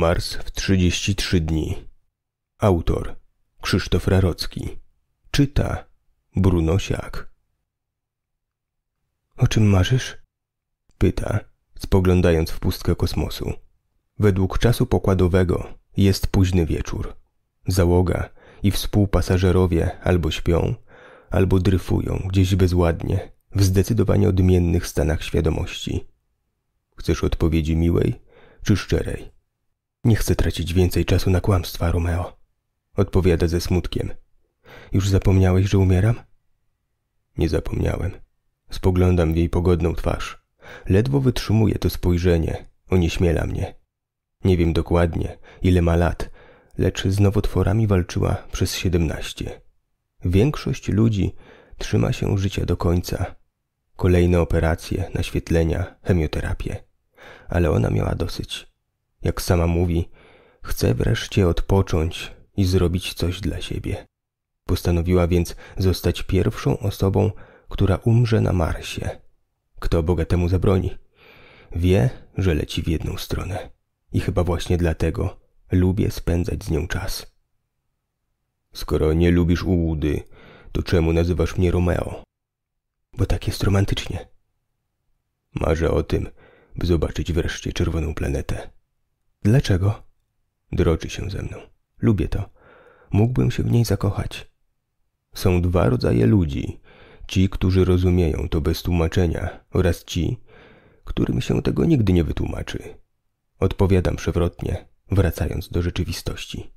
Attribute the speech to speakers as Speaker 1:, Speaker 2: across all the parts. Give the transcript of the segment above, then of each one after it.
Speaker 1: Mars w 33 dni. Autor Krzysztof Rarocki. Czyta Bruno Siak. O czym marzysz? Pyta, spoglądając w pustkę kosmosu. Według czasu pokładowego jest późny wieczór. Załoga i współpasażerowie albo śpią, albo dryfują gdzieś bezładnie, w zdecydowanie odmiennych stanach świadomości. Chcesz odpowiedzi miłej czy szczerej? Nie chcę tracić więcej czasu na kłamstwa, Romeo. Odpowiada ze smutkiem. Już zapomniałeś, że umieram? Nie zapomniałem. Spoglądam w jej pogodną twarz. Ledwo wytrzymuje to spojrzenie. Onieśmiela mnie. Nie wiem dokładnie, ile ma lat, lecz z nowotworami walczyła przez siedemnaście. Większość ludzi trzyma się życia do końca. Kolejne operacje, naświetlenia, chemioterapię. Ale ona miała dosyć jak sama mówi, chce wreszcie odpocząć i zrobić coś dla siebie. Postanowiła więc zostać pierwszą osobą, która umrze na Marsie. Kto bogatemu zabroni? Wie, że leci w jedną stronę. I chyba właśnie dlatego lubię spędzać z nią czas. Skoro nie lubisz ułudy, to czemu nazywasz mnie Romeo? Bo tak jest romantycznie. Marzę o tym, by zobaczyć wreszcie czerwoną planetę. Dlaczego? Droczy się ze mną. Lubię to. Mógłbym się w niej zakochać. Są dwa rodzaje ludzi. Ci, którzy rozumieją to bez tłumaczenia oraz ci, którym się tego nigdy nie wytłumaczy. Odpowiadam przewrotnie, wracając do rzeczywistości.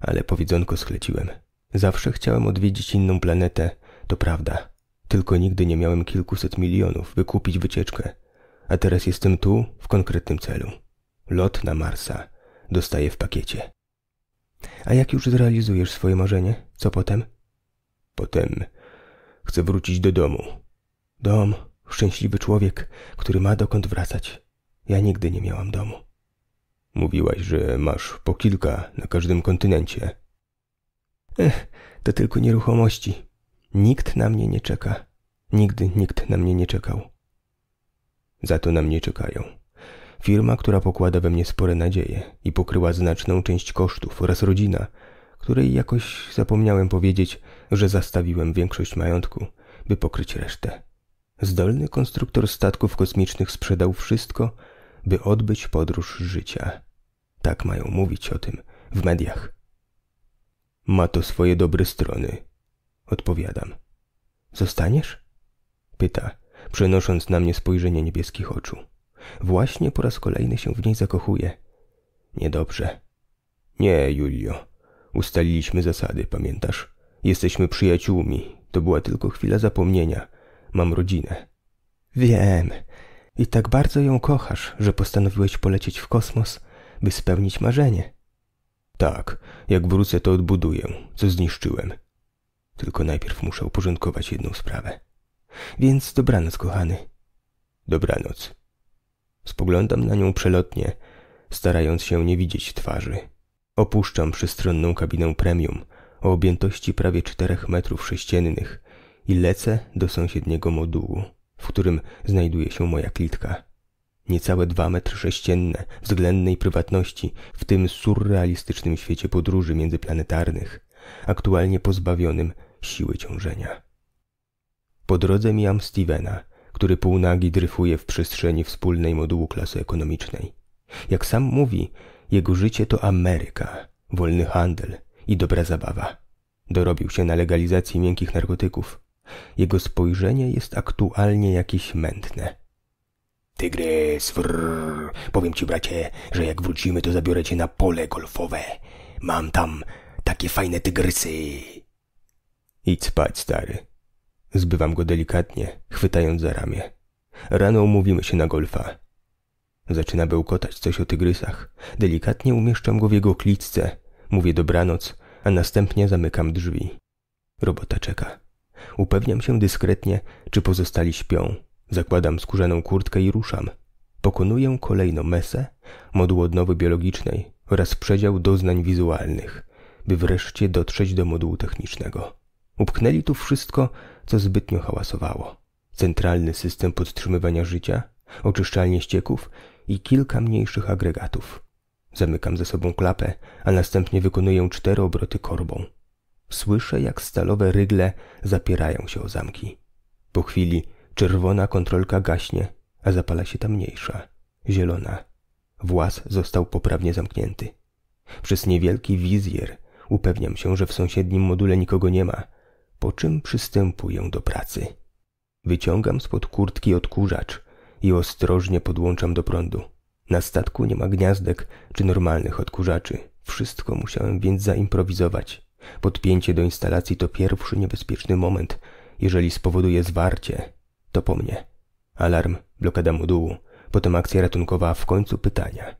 Speaker 1: Ale powiedzonko schleciłem. Zawsze chciałem odwiedzić inną planetę, to prawda. Tylko nigdy nie miałem kilkuset milionów, by kupić wycieczkę. A teraz jestem tu w konkretnym celu. Lot na Marsa. Dostaję w pakiecie. A jak już zrealizujesz swoje marzenie, co potem? Potem chcę wrócić do domu. Dom, szczęśliwy człowiek, który ma dokąd wracać. Ja nigdy nie miałam domu. Mówiłaś, że masz po kilka na każdym kontynencie. Ech, to tylko nieruchomości. Nikt na mnie nie czeka. Nigdy nikt na mnie nie czekał. Za to na mnie czekają. Firma, która pokłada we mnie spore nadzieje i pokryła znaczną część kosztów oraz rodzina, której jakoś zapomniałem powiedzieć, że zastawiłem większość majątku, by pokryć resztę. Zdolny konstruktor statków kosmicznych sprzedał wszystko, by odbyć podróż życia. Tak mają mówić o tym w mediach. Ma to swoje dobre strony, odpowiadam. Zostaniesz? Pyta, przenosząc na mnie spojrzenie niebieskich oczu. Właśnie po raz kolejny się w niej zakochuje. Niedobrze. Nie, Julio. Ustaliliśmy zasady, pamiętasz? Jesteśmy przyjaciółmi. To była tylko chwila zapomnienia. Mam rodzinę. Wiem. I tak bardzo ją kochasz, że postanowiłeś polecieć w kosmos, by spełnić marzenie. Tak, jak wrócę, to odbuduję, co zniszczyłem. Tylko najpierw muszę uporządkować jedną sprawę. Więc dobranoc, kochany. Dobranoc. Spoglądam na nią przelotnie, starając się nie widzieć twarzy. Opuszczam przystronną kabinę premium o objętości prawie czterech metrów sześciennych i lecę do sąsiedniego modułu, w którym znajduje się moja klitka. Niecałe dwa metry sześcienne względnej prywatności w tym surrealistycznym świecie podróży międzyplanetarnych, aktualnie pozbawionym siły ciążenia. Po drodze mijam Stevena, który półnagi dryfuje w przestrzeni wspólnej modułu klasy ekonomicznej. Jak sam mówi, jego życie to Ameryka, wolny handel i dobra zabawa. Dorobił się na legalizacji miękkich narkotyków. Jego spojrzenie jest aktualnie jakieś mętne. Tygrys, wrrr, powiem ci bracie, że jak wrócimy, to zabiorę cię na pole golfowe. Mam tam takie fajne tygrysy. Idź spać, stary. Zbywam go delikatnie, chwytając za ramię. Rano umówimy się na golfa. Zaczyna bełkotać coś o tygrysach. Delikatnie umieszczam go w jego klitce. Mówię dobranoc, a następnie zamykam drzwi. Robota czeka. Upewniam się dyskretnie, czy pozostali śpią. Zakładam skórzaną kurtkę i ruszam. Pokonuję kolejno mesę, moduł odnowy biologicznej oraz przedział doznań wizualnych, by wreszcie dotrzeć do modułu technicznego. Upchnęli tu wszystko, co zbytnio hałasowało. Centralny system podtrzymywania życia, oczyszczalnie ścieków i kilka mniejszych agregatów. Zamykam ze sobą klapę, a następnie wykonuję cztery obroty korbą. Słyszę, jak stalowe rygle zapierają się o zamki. Po chwili czerwona kontrolka gaśnie, a zapala się ta mniejsza, zielona. Włas został poprawnie zamknięty. Przez niewielki wizjer upewniam się, że w sąsiednim module nikogo nie ma – po czym przystępuję do pracy. Wyciągam spod kurtki odkurzacz i ostrożnie podłączam do prądu. Na statku nie ma gniazdek czy normalnych odkurzaczy. Wszystko musiałem więc zaimprowizować. Podpięcie do instalacji to pierwszy niebezpieczny moment. Jeżeli spowoduje zwarcie, to po mnie. Alarm, blokada modułu, potem akcja ratunkowa, a w końcu pytania.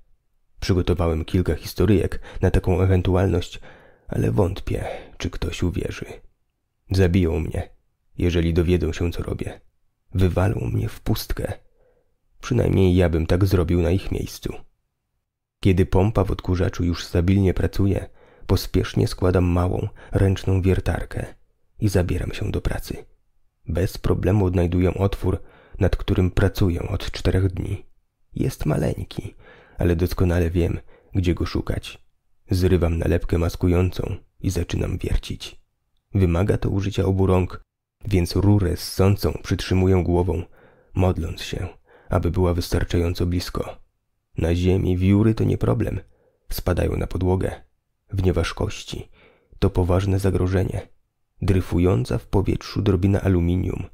Speaker 1: Przygotowałem kilka historyjek na taką ewentualność, ale wątpię, czy ktoś uwierzy. Zabiją mnie, jeżeli dowiedzą się, co robię. Wywalą mnie w pustkę. Przynajmniej ja bym tak zrobił na ich miejscu. Kiedy pompa w odkurzaczu już stabilnie pracuje, pospiesznie składam małą, ręczną wiertarkę i zabieram się do pracy. Bez problemu odnajduję otwór, nad którym pracuję od czterech dni. Jest maleńki, ale doskonale wiem, gdzie go szukać. Zrywam nalepkę maskującą i zaczynam wiercić. Wymaga to użycia obu rąk, więc rurę ssącą przytrzymuję głową, modląc się, aby była wystarczająco blisko. Na ziemi wióry to nie problem. Spadają na podłogę. W nieważkości to poważne zagrożenie. Dryfująca w powietrzu drobina aluminium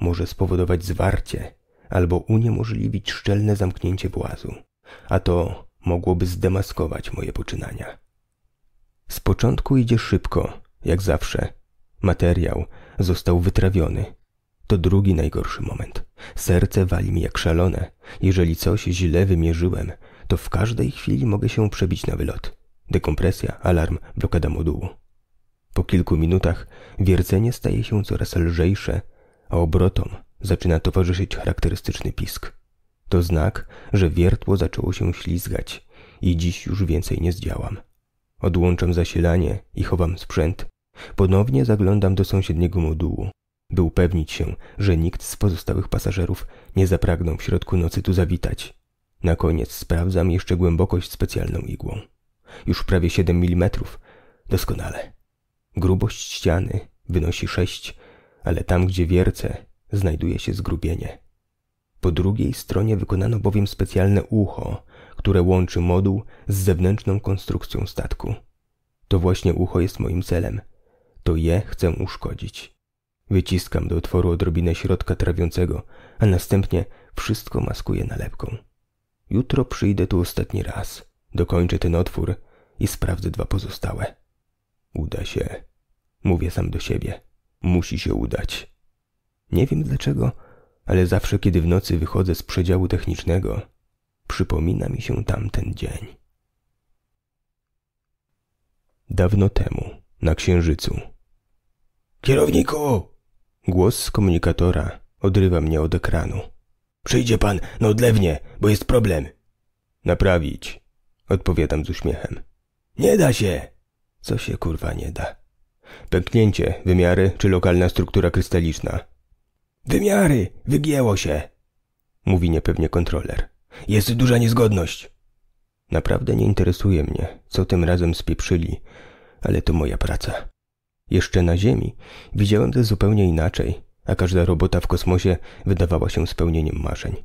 Speaker 1: może spowodować zwarcie albo uniemożliwić szczelne zamknięcie włazu, a to mogłoby zdemaskować moje poczynania. Z początku idzie szybko, jak zawsze, Materiał został wytrawiony. To drugi najgorszy moment. Serce wali mi jak szalone. Jeżeli coś źle wymierzyłem, to w każdej chwili mogę się przebić na wylot. Dekompresja, alarm, blokada modułu. Po kilku minutach wiercenie staje się coraz lżejsze, a obrotom zaczyna towarzyszyć charakterystyczny pisk. To znak, że wiertło zaczęło się ślizgać i dziś już więcej nie zdziałam. Odłączam zasilanie i chowam sprzęt Ponownie zaglądam do sąsiedniego modułu, by upewnić się, że nikt z pozostałych pasażerów nie zapragnął w środku nocy tu zawitać. Na koniec sprawdzam jeszcze głębokość specjalną igłą. Już prawie 7 mm. Doskonale. Grubość ściany wynosi 6, ale tam, gdzie wierce, znajduje się zgrubienie. Po drugiej stronie wykonano bowiem specjalne ucho, które łączy moduł z zewnętrzną konstrukcją statku. To właśnie ucho jest moim celem – to je chcę uszkodzić. Wyciskam do otworu odrobinę środka trawiącego, a następnie wszystko maskuję nalepką. Jutro przyjdę tu ostatni raz, dokończę ten otwór i sprawdzę dwa pozostałe. Uda się. Mówię sam do siebie. Musi się udać. Nie wiem dlaczego, ale zawsze kiedy w nocy wychodzę z przedziału technicznego, przypomina mi się tamten dzień. Dawno temu na księżycu. Kierowniku! Głos z komunikatora odrywa mnie od ekranu. Przyjdzie pan na odlewnie, bo jest problem. Naprawić, odpowiadam z uśmiechem. Nie da się! Co się kurwa nie da? Pęknięcie, wymiary czy lokalna struktura krystaliczna? Wymiary! Wygięło się! Mówi niepewnie kontroler. Jest duża niezgodność. Naprawdę nie interesuje mnie, co tym razem spieprzyli, ale to moja praca. Jeszcze na Ziemi widziałem to zupełnie inaczej, a każda robota w kosmosie wydawała się spełnieniem marzeń.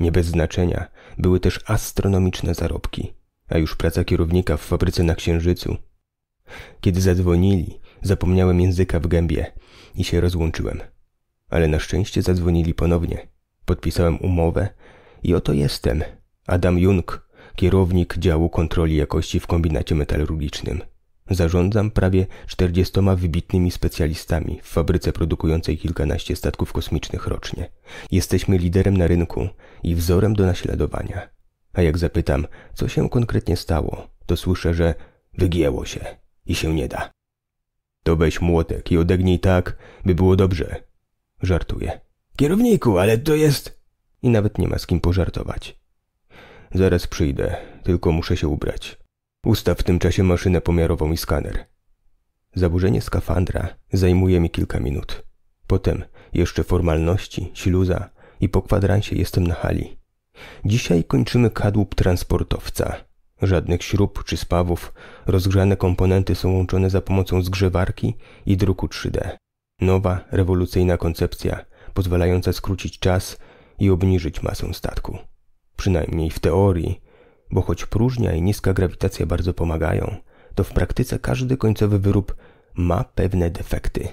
Speaker 1: Nie bez znaczenia były też astronomiczne zarobki, a już praca kierownika w fabryce na Księżycu. Kiedy zadzwonili, zapomniałem języka w gębie i się rozłączyłem. Ale na szczęście zadzwonili ponownie. Podpisałem umowę i oto jestem, Adam Jung, kierownik działu kontroli jakości w kombinacie metalurgicznym. Zarządzam prawie 40 wybitnymi specjalistami w fabryce produkującej kilkanaście statków kosmicznych rocznie. Jesteśmy liderem na rynku i wzorem do naśladowania. A jak zapytam, co się konkretnie stało, to słyszę, że wygięło się i się nie da. To weź młotek i odegnij tak, by było dobrze. Żartuję. Kierowniku, ale to jest... I nawet nie ma z kim pożartować. Zaraz przyjdę, tylko muszę się ubrać. Ustaw w tym czasie maszynę pomiarową i skaner. Zaburzenie skafandra zajmuje mi kilka minut. Potem jeszcze formalności, śluza i po kwadransie jestem na hali. Dzisiaj kończymy kadłub transportowca. Żadnych śrub czy spawów. Rozgrzane komponenty są łączone za pomocą zgrzewarki i druku 3D. Nowa, rewolucyjna koncepcja, pozwalająca skrócić czas i obniżyć masę statku. Przynajmniej w teorii bo choć próżnia i niska grawitacja bardzo pomagają, to w praktyce każdy końcowy wyrób ma pewne defekty.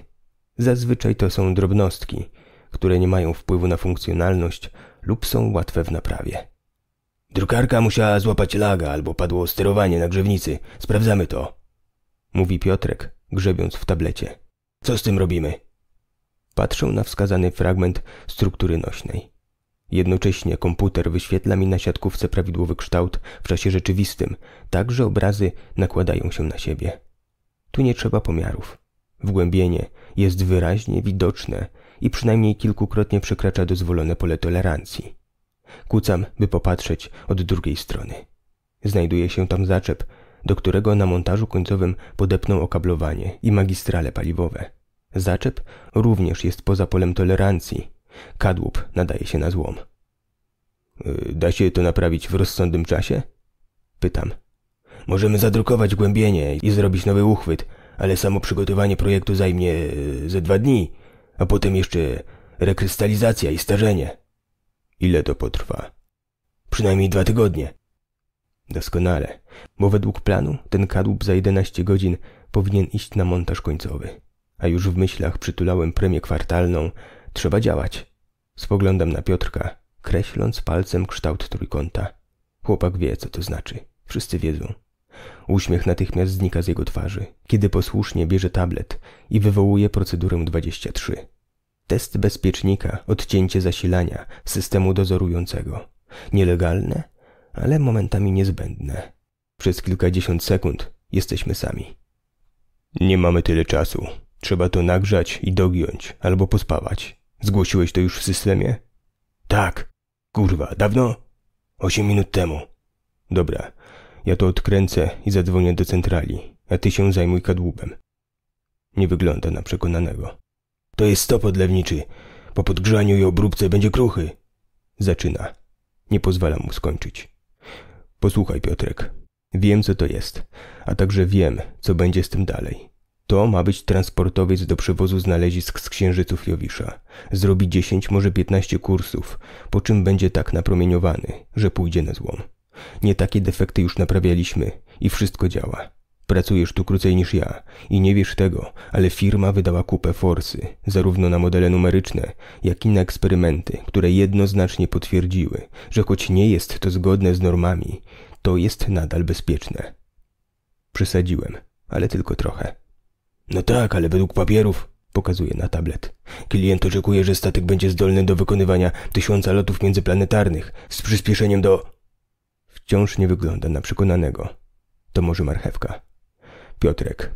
Speaker 1: Zazwyczaj to są drobnostki, które nie mają wpływu na funkcjonalność lub są łatwe w naprawie. Drukarka musiała złapać laga albo padło sterowanie na grzewnicy. Sprawdzamy to. Mówi Piotrek, grzebiąc w tablecie. Co z tym robimy? Patrzę na wskazany fragment struktury nośnej. Jednocześnie komputer wyświetla mi na siatkówce prawidłowy kształt w czasie rzeczywistym, tak że obrazy nakładają się na siebie. Tu nie trzeba pomiarów. Wgłębienie jest wyraźnie widoczne i przynajmniej kilkukrotnie przekracza dozwolone pole tolerancji. Kucam, by popatrzeć od drugiej strony. Znajduje się tam zaczep, do którego na montażu końcowym podepną okablowanie i magistrale paliwowe. Zaczep również jest poza polem tolerancji, Kadłub nadaje się na złom. Y, da się to naprawić w rozsądnym czasie? Pytam. Możemy zadrukować głębienie i zrobić nowy uchwyt, ale samo przygotowanie projektu zajmie y, ze dwa dni, a potem jeszcze rekrystalizacja i starzenie. Ile to potrwa? Przynajmniej dwa tygodnie. Doskonale, bo według planu ten kadłub za 11 godzin powinien iść na montaż końcowy. A już w myślach przytulałem premię kwartalną, Trzeba działać. Spoglądam na Piotrka, kreśląc palcem kształt trójkąta. Chłopak wie, co to znaczy. Wszyscy wiedzą. Uśmiech natychmiast znika z jego twarzy, kiedy posłusznie bierze tablet i wywołuje procedurę 23. Test bezpiecznika, odcięcie zasilania, systemu dozorującego. Nielegalne, ale momentami niezbędne. Przez kilkadziesiąt sekund jesteśmy sami. Nie mamy tyle czasu. Trzeba to nagrzać i dogiąć albo pospawać. Zgłosiłeś to już w systemie? Tak. Kurwa, dawno? Osiem minut temu. Dobra, ja to odkręcę i zadzwonię do centrali, a ty się zajmuj kadłubem. Nie wygląda na przekonanego. To jest stop odlewniczy. Po podgrzaniu i obróbce będzie kruchy. Zaczyna. Nie pozwalam mu skończyć. Posłuchaj, Piotrek. Wiem, co to jest, a także wiem, co będzie z tym dalej. To ma być transportowiec do przewozu znalezisk z księżyców Jowisza. Zrobi 10, może 15 kursów, po czym będzie tak napromieniowany, że pójdzie na złom. Nie takie defekty już naprawialiśmy i wszystko działa. Pracujesz tu krócej niż ja i nie wiesz tego, ale firma wydała kupę forsy, zarówno na modele numeryczne, jak i na eksperymenty, które jednoznacznie potwierdziły, że choć nie jest to zgodne z normami, to jest nadal bezpieczne. Przesadziłem, ale tylko trochę. No tak, ale według papierów, pokazuje na tablet. Klient oczekuje, że statek będzie zdolny do wykonywania tysiąca lotów międzyplanetarnych z przyspieszeniem do... Wciąż nie wygląda na przekonanego. To może marchewka. Piotrek.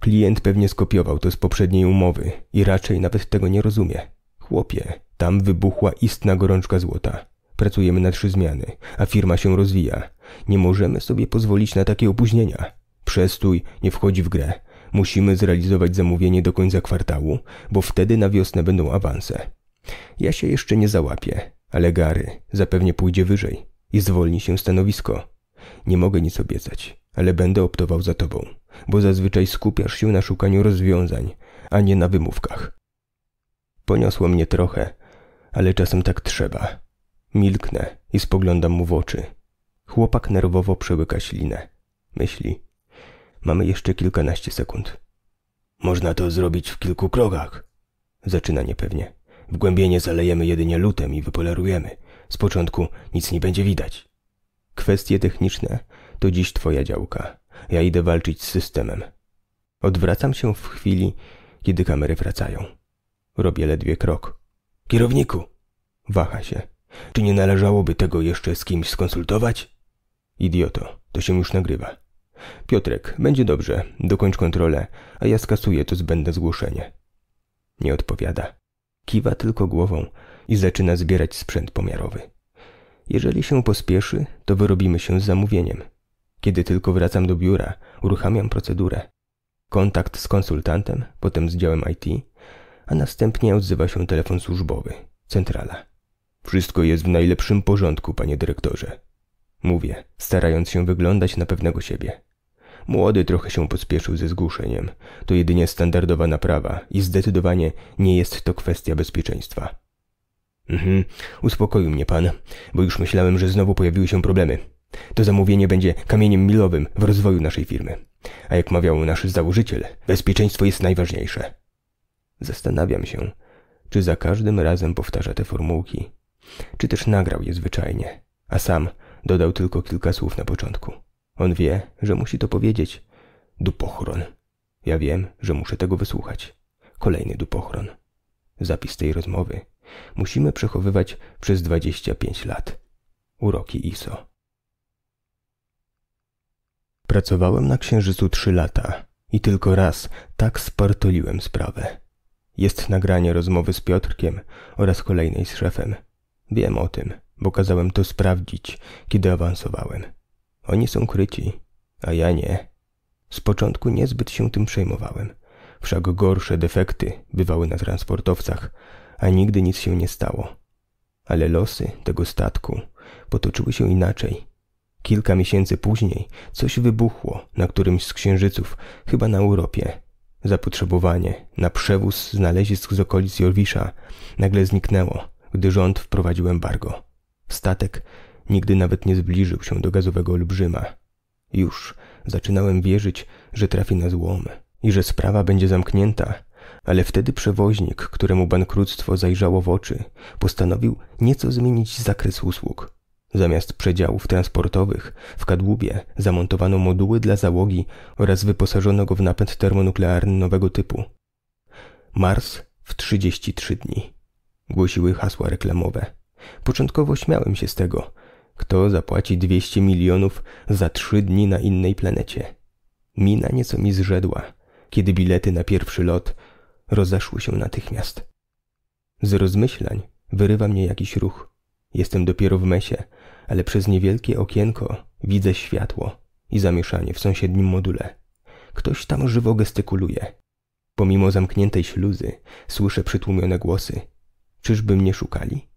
Speaker 1: Klient pewnie skopiował to z poprzedniej umowy i raczej nawet tego nie rozumie. Chłopie, tam wybuchła istna gorączka złota. Pracujemy na trzy zmiany, a firma się rozwija. Nie możemy sobie pozwolić na takie opóźnienia. Przestój nie wchodzi w grę, Musimy zrealizować zamówienie do końca kwartału, bo wtedy na wiosnę będą awanse. Ja się jeszcze nie załapię, ale Gary zapewnie pójdzie wyżej i zwolni się stanowisko. Nie mogę nic obiecać, ale będę optował za tobą, bo zazwyczaj skupiasz się na szukaniu rozwiązań, a nie na wymówkach. Poniosło mnie trochę, ale czasem tak trzeba. Milknę i spoglądam mu w oczy. Chłopak nerwowo przełyka ślinę. Myśli, Mamy jeszcze kilkanaście sekund. Można to zrobić w kilku krokach. Zaczyna niepewnie. Wgłębienie zalejemy jedynie lutem i wypolerujemy. Z początku nic nie będzie widać. Kwestie techniczne to dziś twoja działka. Ja idę walczyć z systemem. Odwracam się w chwili, kiedy kamery wracają. Robię ledwie krok. Kierowniku! Waha się. Czy nie należałoby tego jeszcze z kimś skonsultować? Idioto, to się już nagrywa. Piotrek, będzie dobrze, dokończ kontrolę, a ja skasuję to zbędne zgłoszenie. Nie odpowiada. Kiwa tylko głową i zaczyna zbierać sprzęt pomiarowy. Jeżeli się pospieszy, to wyrobimy się z zamówieniem. Kiedy tylko wracam do biura, uruchamiam procedurę. Kontakt z konsultantem, potem z działem IT, a następnie odzywa się telefon służbowy, centrala. Wszystko jest w najlepszym porządku, panie dyrektorze. Mówię, starając się wyglądać na pewnego siebie. Młody trochę się pospieszył ze zgłoszeniem. To jedynie standardowa naprawa i zdecydowanie nie jest to kwestia bezpieczeństwa. Mhm, uspokoił mnie pan, bo już myślałem, że znowu pojawiły się problemy. To zamówienie będzie kamieniem milowym w rozwoju naszej firmy. A jak mawiał nasz założyciel, bezpieczeństwo jest najważniejsze. Zastanawiam się, czy za każdym razem powtarza te formułki, czy też nagrał je zwyczajnie, a sam dodał tylko kilka słów na początku. On wie, że musi to powiedzieć. Dupochron. Ja wiem, że muszę tego wysłuchać. Kolejny dupochron. Zapis tej rozmowy musimy przechowywać przez 25 lat. Uroki ISO. Pracowałem na księżycu 3 lata i tylko raz tak spartoliłem sprawę. Jest nagranie rozmowy z Piotrkiem oraz kolejnej z szefem. Wiem o tym, bo kazałem to sprawdzić, kiedy awansowałem. Oni są kryci, a ja nie. Z początku niezbyt się tym przejmowałem. Wszak gorsze defekty bywały na transportowcach, a nigdy nic się nie stało. Ale losy tego statku potoczyły się inaczej. Kilka miesięcy później coś wybuchło na którymś z księżyców, chyba na Europie. Zapotrzebowanie na przewóz znalezisk z okolic Jorwisza nagle zniknęło, gdy rząd wprowadził embargo. Statek Nigdy nawet nie zbliżył się do gazowego olbrzyma. Już zaczynałem wierzyć, że trafi na złom i że sprawa będzie zamknięta, ale wtedy przewoźnik, któremu bankructwo zajrzało w oczy, postanowił nieco zmienić zakres usług. Zamiast przedziałów transportowych w kadłubie zamontowano moduły dla załogi oraz wyposażono go w napęd termonuklearny nowego typu. Mars w 33 dni. Głosiły hasła reklamowe. Początkowo śmiałem się z tego, kto zapłaci 200 milionów za trzy dni na innej planecie? Mina nieco mi zrzedła, kiedy bilety na pierwszy lot rozeszły się natychmiast. Z rozmyślań wyrywa mnie jakiś ruch. Jestem dopiero w mesie, ale przez niewielkie okienko widzę światło i zamieszanie w sąsiednim module. Ktoś tam żywo gestykuluje. Pomimo zamkniętej śluzy słyszę przytłumione głosy. Czyżby mnie szukali?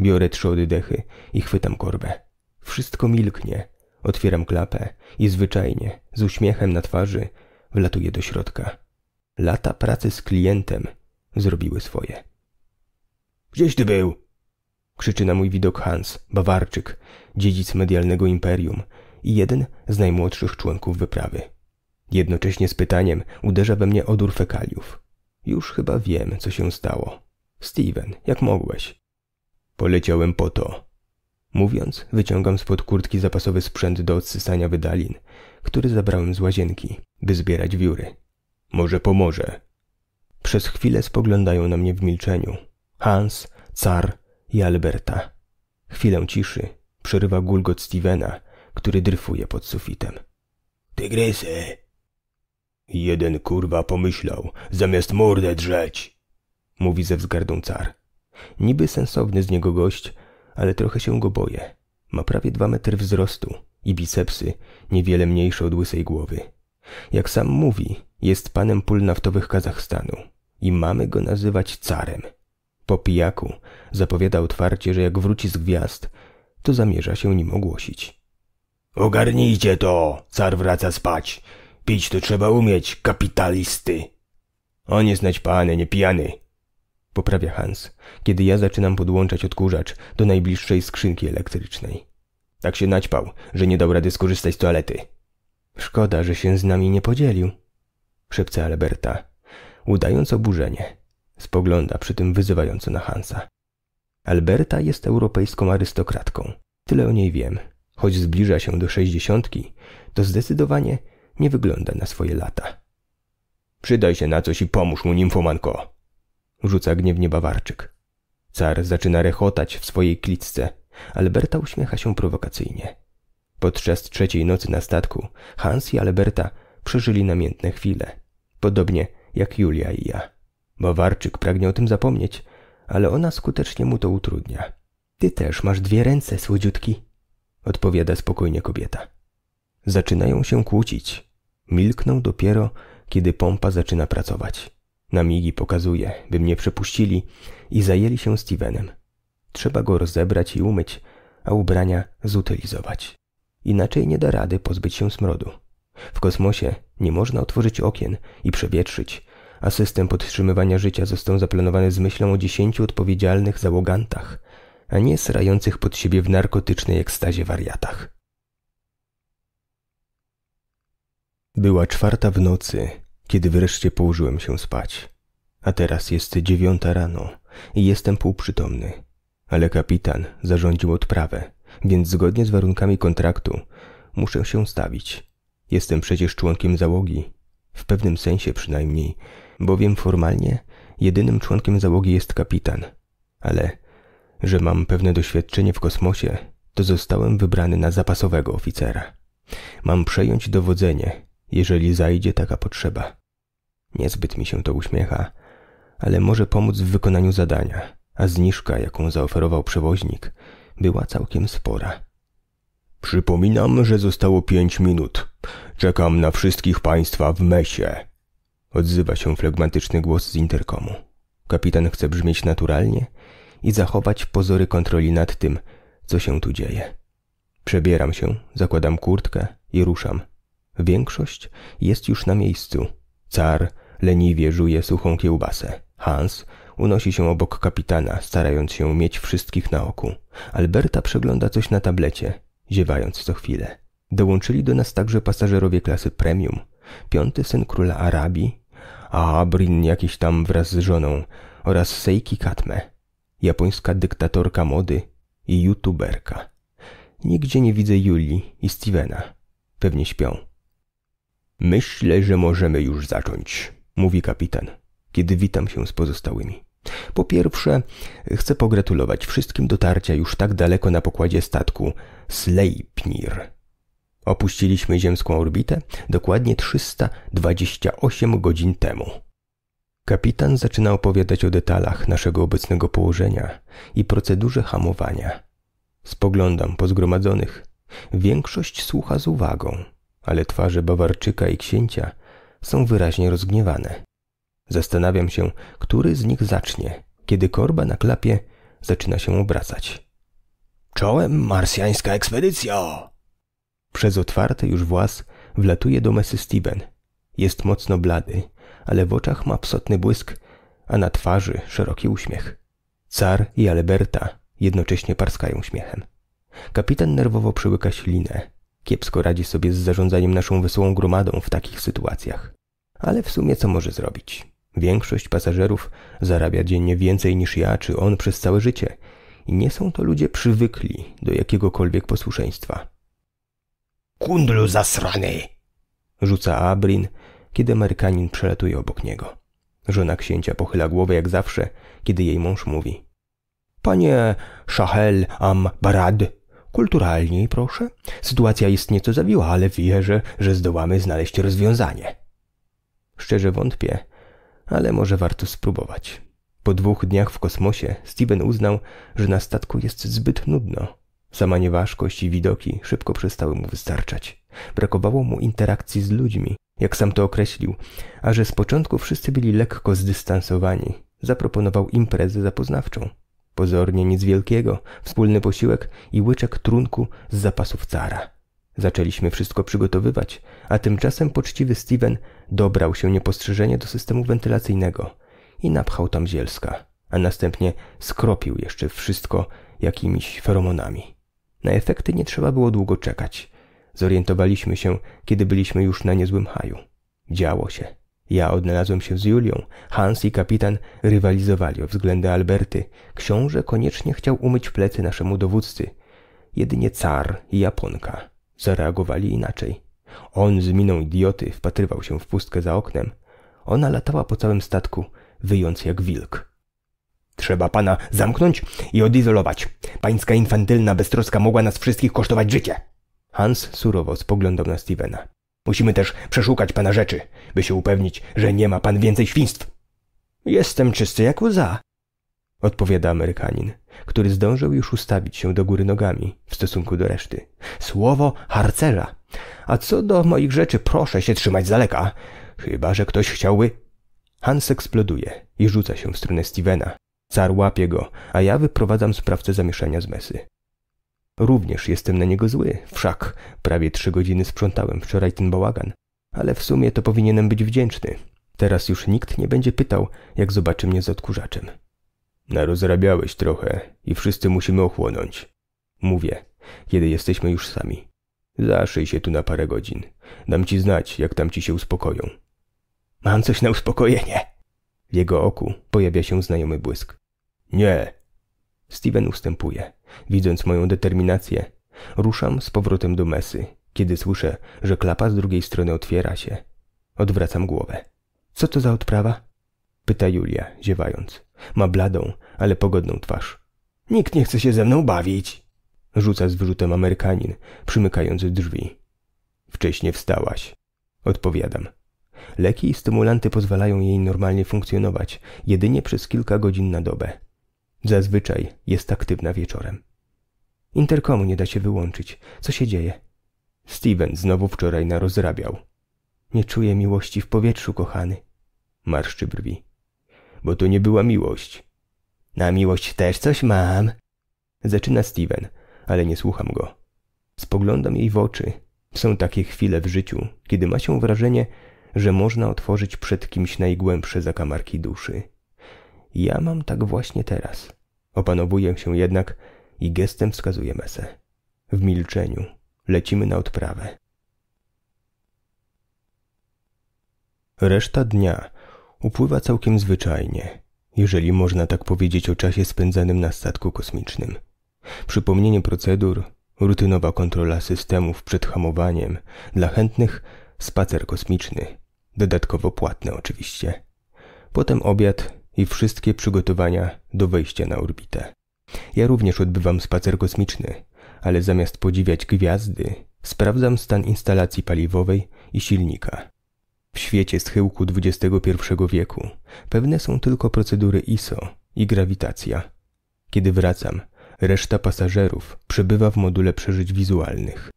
Speaker 1: Biorę trzy oddechy i chwytam korbę. Wszystko milknie. Otwieram klapę i zwyczajnie, z uśmiechem na twarzy, wlatuję do środka. Lata pracy z klientem zrobiły swoje. Gdzieś ty był? Krzyczy na mój widok Hans, Bawarczyk, dziedzic medialnego imperium i jeden z najmłodszych członków wyprawy. Jednocześnie z pytaniem uderza we mnie odór fekaliów. Już chyba wiem, co się stało. Steven, jak mogłeś? Poleciałem po to. Mówiąc, wyciągam spod kurtki zapasowy sprzęt do odsysania wydalin, który zabrałem z łazienki, by zbierać wióry. Może pomoże. Przez chwilę spoglądają na mnie w milczeniu. Hans, Car i Alberta. Chwilę ciszy przerywa gulgot Stevena, który dryfuje pod sufitem. Tygrysy! Jeden kurwa pomyślał, zamiast mordę drzeć! Mówi ze wzgardą car. Niby sensowny z niego gość, ale trochę się go boję. Ma prawie dwa metry wzrostu i bicepsy niewiele mniejsze od łysej głowy. Jak sam mówi, jest panem pól naftowych Kazachstanu i mamy go nazywać carem. Po pijaku zapowiada otwarcie, że jak wróci z gwiazd, to zamierza się nim ogłosić. Ogarnijcie to! Car wraca spać! Pić to trzeba umieć, kapitalisty! On jest nać pany, nie pijany, poprawia Hans, kiedy ja zaczynam podłączać odkurzacz do najbliższej skrzynki elektrycznej. Tak się naćpał, że nie dał rady skorzystać z toalety. Szkoda, że się z nami nie podzielił, szepce Alberta, udając oburzenie. Spogląda przy tym wyzywająco na Hansa. Alberta jest europejską arystokratką. Tyle o niej wiem. Choć zbliża się do sześćdziesiątki, to zdecydowanie nie wygląda na swoje lata. Przydaj się na coś i pomóż mu, nimfomanko, rzuca gniewnie Bawarczyk. Car zaczyna rechotać w swojej klitce. Alberta uśmiecha się prowokacyjnie. Podczas trzeciej nocy na statku Hans i Alberta przeżyli namiętne chwile. Podobnie jak Julia i ja. Bawarczyk pragnie o tym zapomnieć, ale ona skutecznie mu to utrudnia. Ty też masz dwie ręce, słodziutki, odpowiada spokojnie kobieta. Zaczynają się kłócić. Milkną dopiero, kiedy pompa zaczyna pracować. Na migi pokazuje, by mnie przepuścili i zajęli się Stevenem. Trzeba go rozebrać i umyć, a ubrania zutylizować. Inaczej nie da rady pozbyć się smrodu. W kosmosie nie można otworzyć okien i przewietrzyć, a system podtrzymywania życia został zaplanowany z myślą o dziesięciu odpowiedzialnych załogantach, a nie srających pod siebie w narkotycznej ekstazie wariatach. Była czwarta w nocy, kiedy wreszcie położyłem się spać. A teraz jest dziewiąta rano i jestem półprzytomny. Ale kapitan zarządził odprawę, więc zgodnie z warunkami kontraktu muszę się stawić. Jestem przecież członkiem załogi, w pewnym sensie przynajmniej, bowiem formalnie jedynym członkiem załogi jest kapitan. Ale, że mam pewne doświadczenie w kosmosie, to zostałem wybrany na zapasowego oficera. Mam przejąć dowodzenie, jeżeli zajdzie taka potrzeba. Niezbyt mi się to uśmiecha, ale może pomóc w wykonaniu zadania, a zniżka, jaką zaoferował przewoźnik, była całkiem spora. Przypominam, że zostało pięć minut. Czekam na wszystkich państwa w mesie. Odzywa się flegmatyczny głos z interkomu. Kapitan chce brzmieć naturalnie i zachować pozory kontroli nad tym, co się tu dzieje. Przebieram się, zakładam kurtkę i ruszam. Większość jest już na miejscu. Car, leniwie żuje suchą kiełbasę. Hans unosi się obok kapitana, starając się mieć wszystkich na oku. Alberta przegląda coś na tablecie, ziewając co chwilę. Dołączyli do nas także pasażerowie klasy premium. Piąty syn króla Arabii, a Abrin jakiś tam wraz z żoną oraz Seiki Katme, japońska dyktatorka mody i youtuberka. Nigdzie nie widzę Julii i Stevena. Pewnie śpią. Myślę, że możemy już zacząć mówi kapitan, kiedy witam się z pozostałymi. Po pierwsze, chcę pogratulować wszystkim dotarcia już tak daleko na pokładzie statku Sleipnir. Opuściliśmy ziemską orbitę dokładnie 328 godzin temu. Kapitan zaczyna opowiadać o detalach naszego obecnego położenia i procedurze hamowania. Spoglądam po zgromadzonych. Większość słucha z uwagą, ale twarze Bawarczyka i księcia są wyraźnie rozgniewane. Zastanawiam się, który z nich zacznie, kiedy korba na klapie zaczyna się obracać. Czołem marsjańska ekspedycja! Przez otwarty już włas wlatuje do mesy Steven. Jest mocno blady, ale w oczach ma psotny błysk, a na twarzy szeroki uśmiech. Car i Alberta jednocześnie parskają śmiechem. Kapitan nerwowo przyłyka ślinę, Kiepsko radzi sobie z zarządzaniem naszą wesołą gromadą w takich sytuacjach. Ale w sumie co może zrobić? Większość pasażerów zarabia dziennie więcej niż ja czy on przez całe życie i nie są to ludzie przywykli do jakiegokolwiek posłuszeństwa. Kundlu zasrany! rzuca Abrin, kiedy Amerykanin przelatuje obok niego. Żona księcia pochyla głowę jak zawsze, kiedy jej mąż mówi. Panie Szahel Am Barad, Kulturalniej, proszę. Sytuacja jest nieco zawiła, ale wierzę, że zdołamy znaleźć rozwiązanie. Szczerze wątpię, ale może warto spróbować. Po dwóch dniach w kosmosie Steven uznał, że na statku jest zbyt nudno. Sama nieważkość i widoki szybko przestały mu wystarczać. Brakowało mu interakcji z ludźmi, jak sam to określił, a że z początku wszyscy byli lekko zdystansowani, zaproponował imprezę zapoznawczą. Pozornie nic wielkiego, wspólny posiłek i łyczek trunku z zapasów cara. Zaczęliśmy wszystko przygotowywać, a tymczasem poczciwy Steven dobrał się niepostrzeżenie do systemu wentylacyjnego i napchał tam zielska, a następnie skropił jeszcze wszystko jakimiś feromonami. Na efekty nie trzeba było długo czekać. Zorientowaliśmy się, kiedy byliśmy już na niezłym haju. Działo się. Ja odnalazłem się z Julią. Hans i kapitan rywalizowali o względy Alberty. Książę koniecznie chciał umyć plecy naszemu dowódcy. Jedynie car i Japonka zareagowali inaczej. On z miną idioty wpatrywał się w pustkę za oknem. Ona latała po całym statku, wyjąc jak wilk. Trzeba pana zamknąć i odizolować. Pańska infantylna beztroska mogła nas wszystkich kosztować życie. Hans surowo spoglądał na Stevena. Musimy też przeszukać pana rzeczy, by się upewnić, że nie ma pan więcej świństw. Jestem czysty jak łza, odpowiada Amerykanin, który zdążył już ustawić się do góry nogami w stosunku do reszty. Słowo harcerza. A co do moich rzeczy, proszę się trzymać z daleka, chyba że ktoś chciałby. Hans eksploduje i rzuca się w stronę Stevena. Car łapie go, a ja wyprowadzam sprawcę zamieszania z mesy. Również jestem na niego zły, wszak prawie trzy godziny sprzątałem wczoraj ten bałagan, ale w sumie to powinienem być wdzięczny. Teraz już nikt nie będzie pytał, jak zobaczy mnie z odkurzaczem. Narozrabiałeś trochę i wszyscy musimy ochłonąć. Mówię, kiedy jesteśmy już sami. Zaszyj się tu na parę godzin. Dam ci znać, jak tam ci się uspokoją. Mam coś na uspokojenie. W jego oku pojawia się znajomy błysk. Nie. Steven ustępuje. Widząc moją determinację, ruszam z powrotem do mesy, kiedy słyszę, że klapa z drugiej strony otwiera się. Odwracam głowę. Co to za odprawa? Pyta Julia, ziewając. Ma bladą, ale pogodną twarz. Nikt nie chce się ze mną bawić. Rzuca z wyrzutem Amerykanin, przymykając drzwi. Wcześniej wstałaś. Odpowiadam. Leki i stymulanty pozwalają jej normalnie funkcjonować, jedynie przez kilka godzin na dobę. Zazwyczaj jest aktywna wieczorem. Interkomu nie da się wyłączyć. Co się dzieje? Steven znowu wczoraj narozrabiał. Nie czuję miłości w powietrzu, kochany. Marszczy brwi. Bo to nie była miłość. Na miłość też coś mam. Zaczyna Steven, ale nie słucham go. Spoglądam jej w oczy. Są takie chwile w życiu, kiedy ma się wrażenie, że można otworzyć przed kimś najgłębsze zakamarki duszy. Ja mam tak właśnie teraz. Opanowuję się jednak i gestem wskazuję mesę. W milczeniu lecimy na odprawę. Reszta dnia upływa całkiem zwyczajnie, jeżeli można tak powiedzieć o czasie spędzanym na statku kosmicznym. Przypomnienie procedur, rutynowa kontrola systemów przed hamowaniem, dla chętnych spacer kosmiczny, dodatkowo płatny oczywiście. Potem obiad i wszystkie przygotowania do wejścia na orbitę. Ja również odbywam spacer kosmiczny, ale zamiast podziwiać gwiazdy, sprawdzam stan instalacji paliwowej i silnika. W świecie schyłku XXI wieku pewne są tylko procedury ISO i grawitacja. Kiedy wracam, reszta pasażerów przebywa w module przeżyć wizualnych.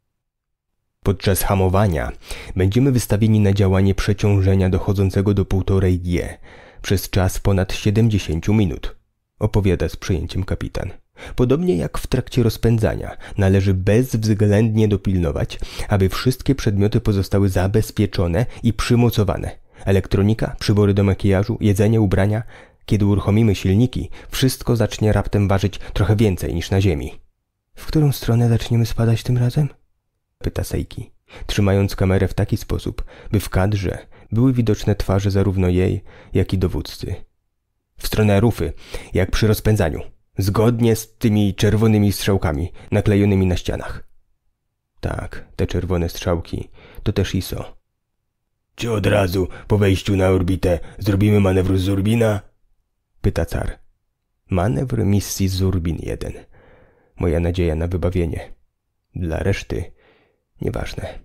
Speaker 1: Podczas hamowania będziemy wystawieni na działanie przeciążenia dochodzącego do 1,5 G, przez czas ponad 70 minut, opowiada z przyjęciem kapitan. Podobnie jak w trakcie rozpędzania, należy bezwzględnie dopilnować, aby wszystkie przedmioty pozostały zabezpieczone i przymocowane. Elektronika, przybory do makijażu, jedzenie, ubrania. Kiedy uruchomimy silniki, wszystko zacznie raptem ważyć trochę więcej niż na ziemi. W którą stronę zaczniemy spadać tym razem? Pyta Sejki, trzymając kamerę w taki sposób, by w kadrze były widoczne twarze zarówno jej, jak i dowódcy. W stronę rufy, jak przy rozpędzaniu, zgodnie z tymi czerwonymi strzałkami naklejonymi na ścianach. Tak, te czerwone strzałki to też ISO. Czy od razu po wejściu na orbitę zrobimy manewr z Urbina? Pyta car. Manewr misji z Urbin 1. Moja nadzieja na wybawienie. Dla reszty nieważne.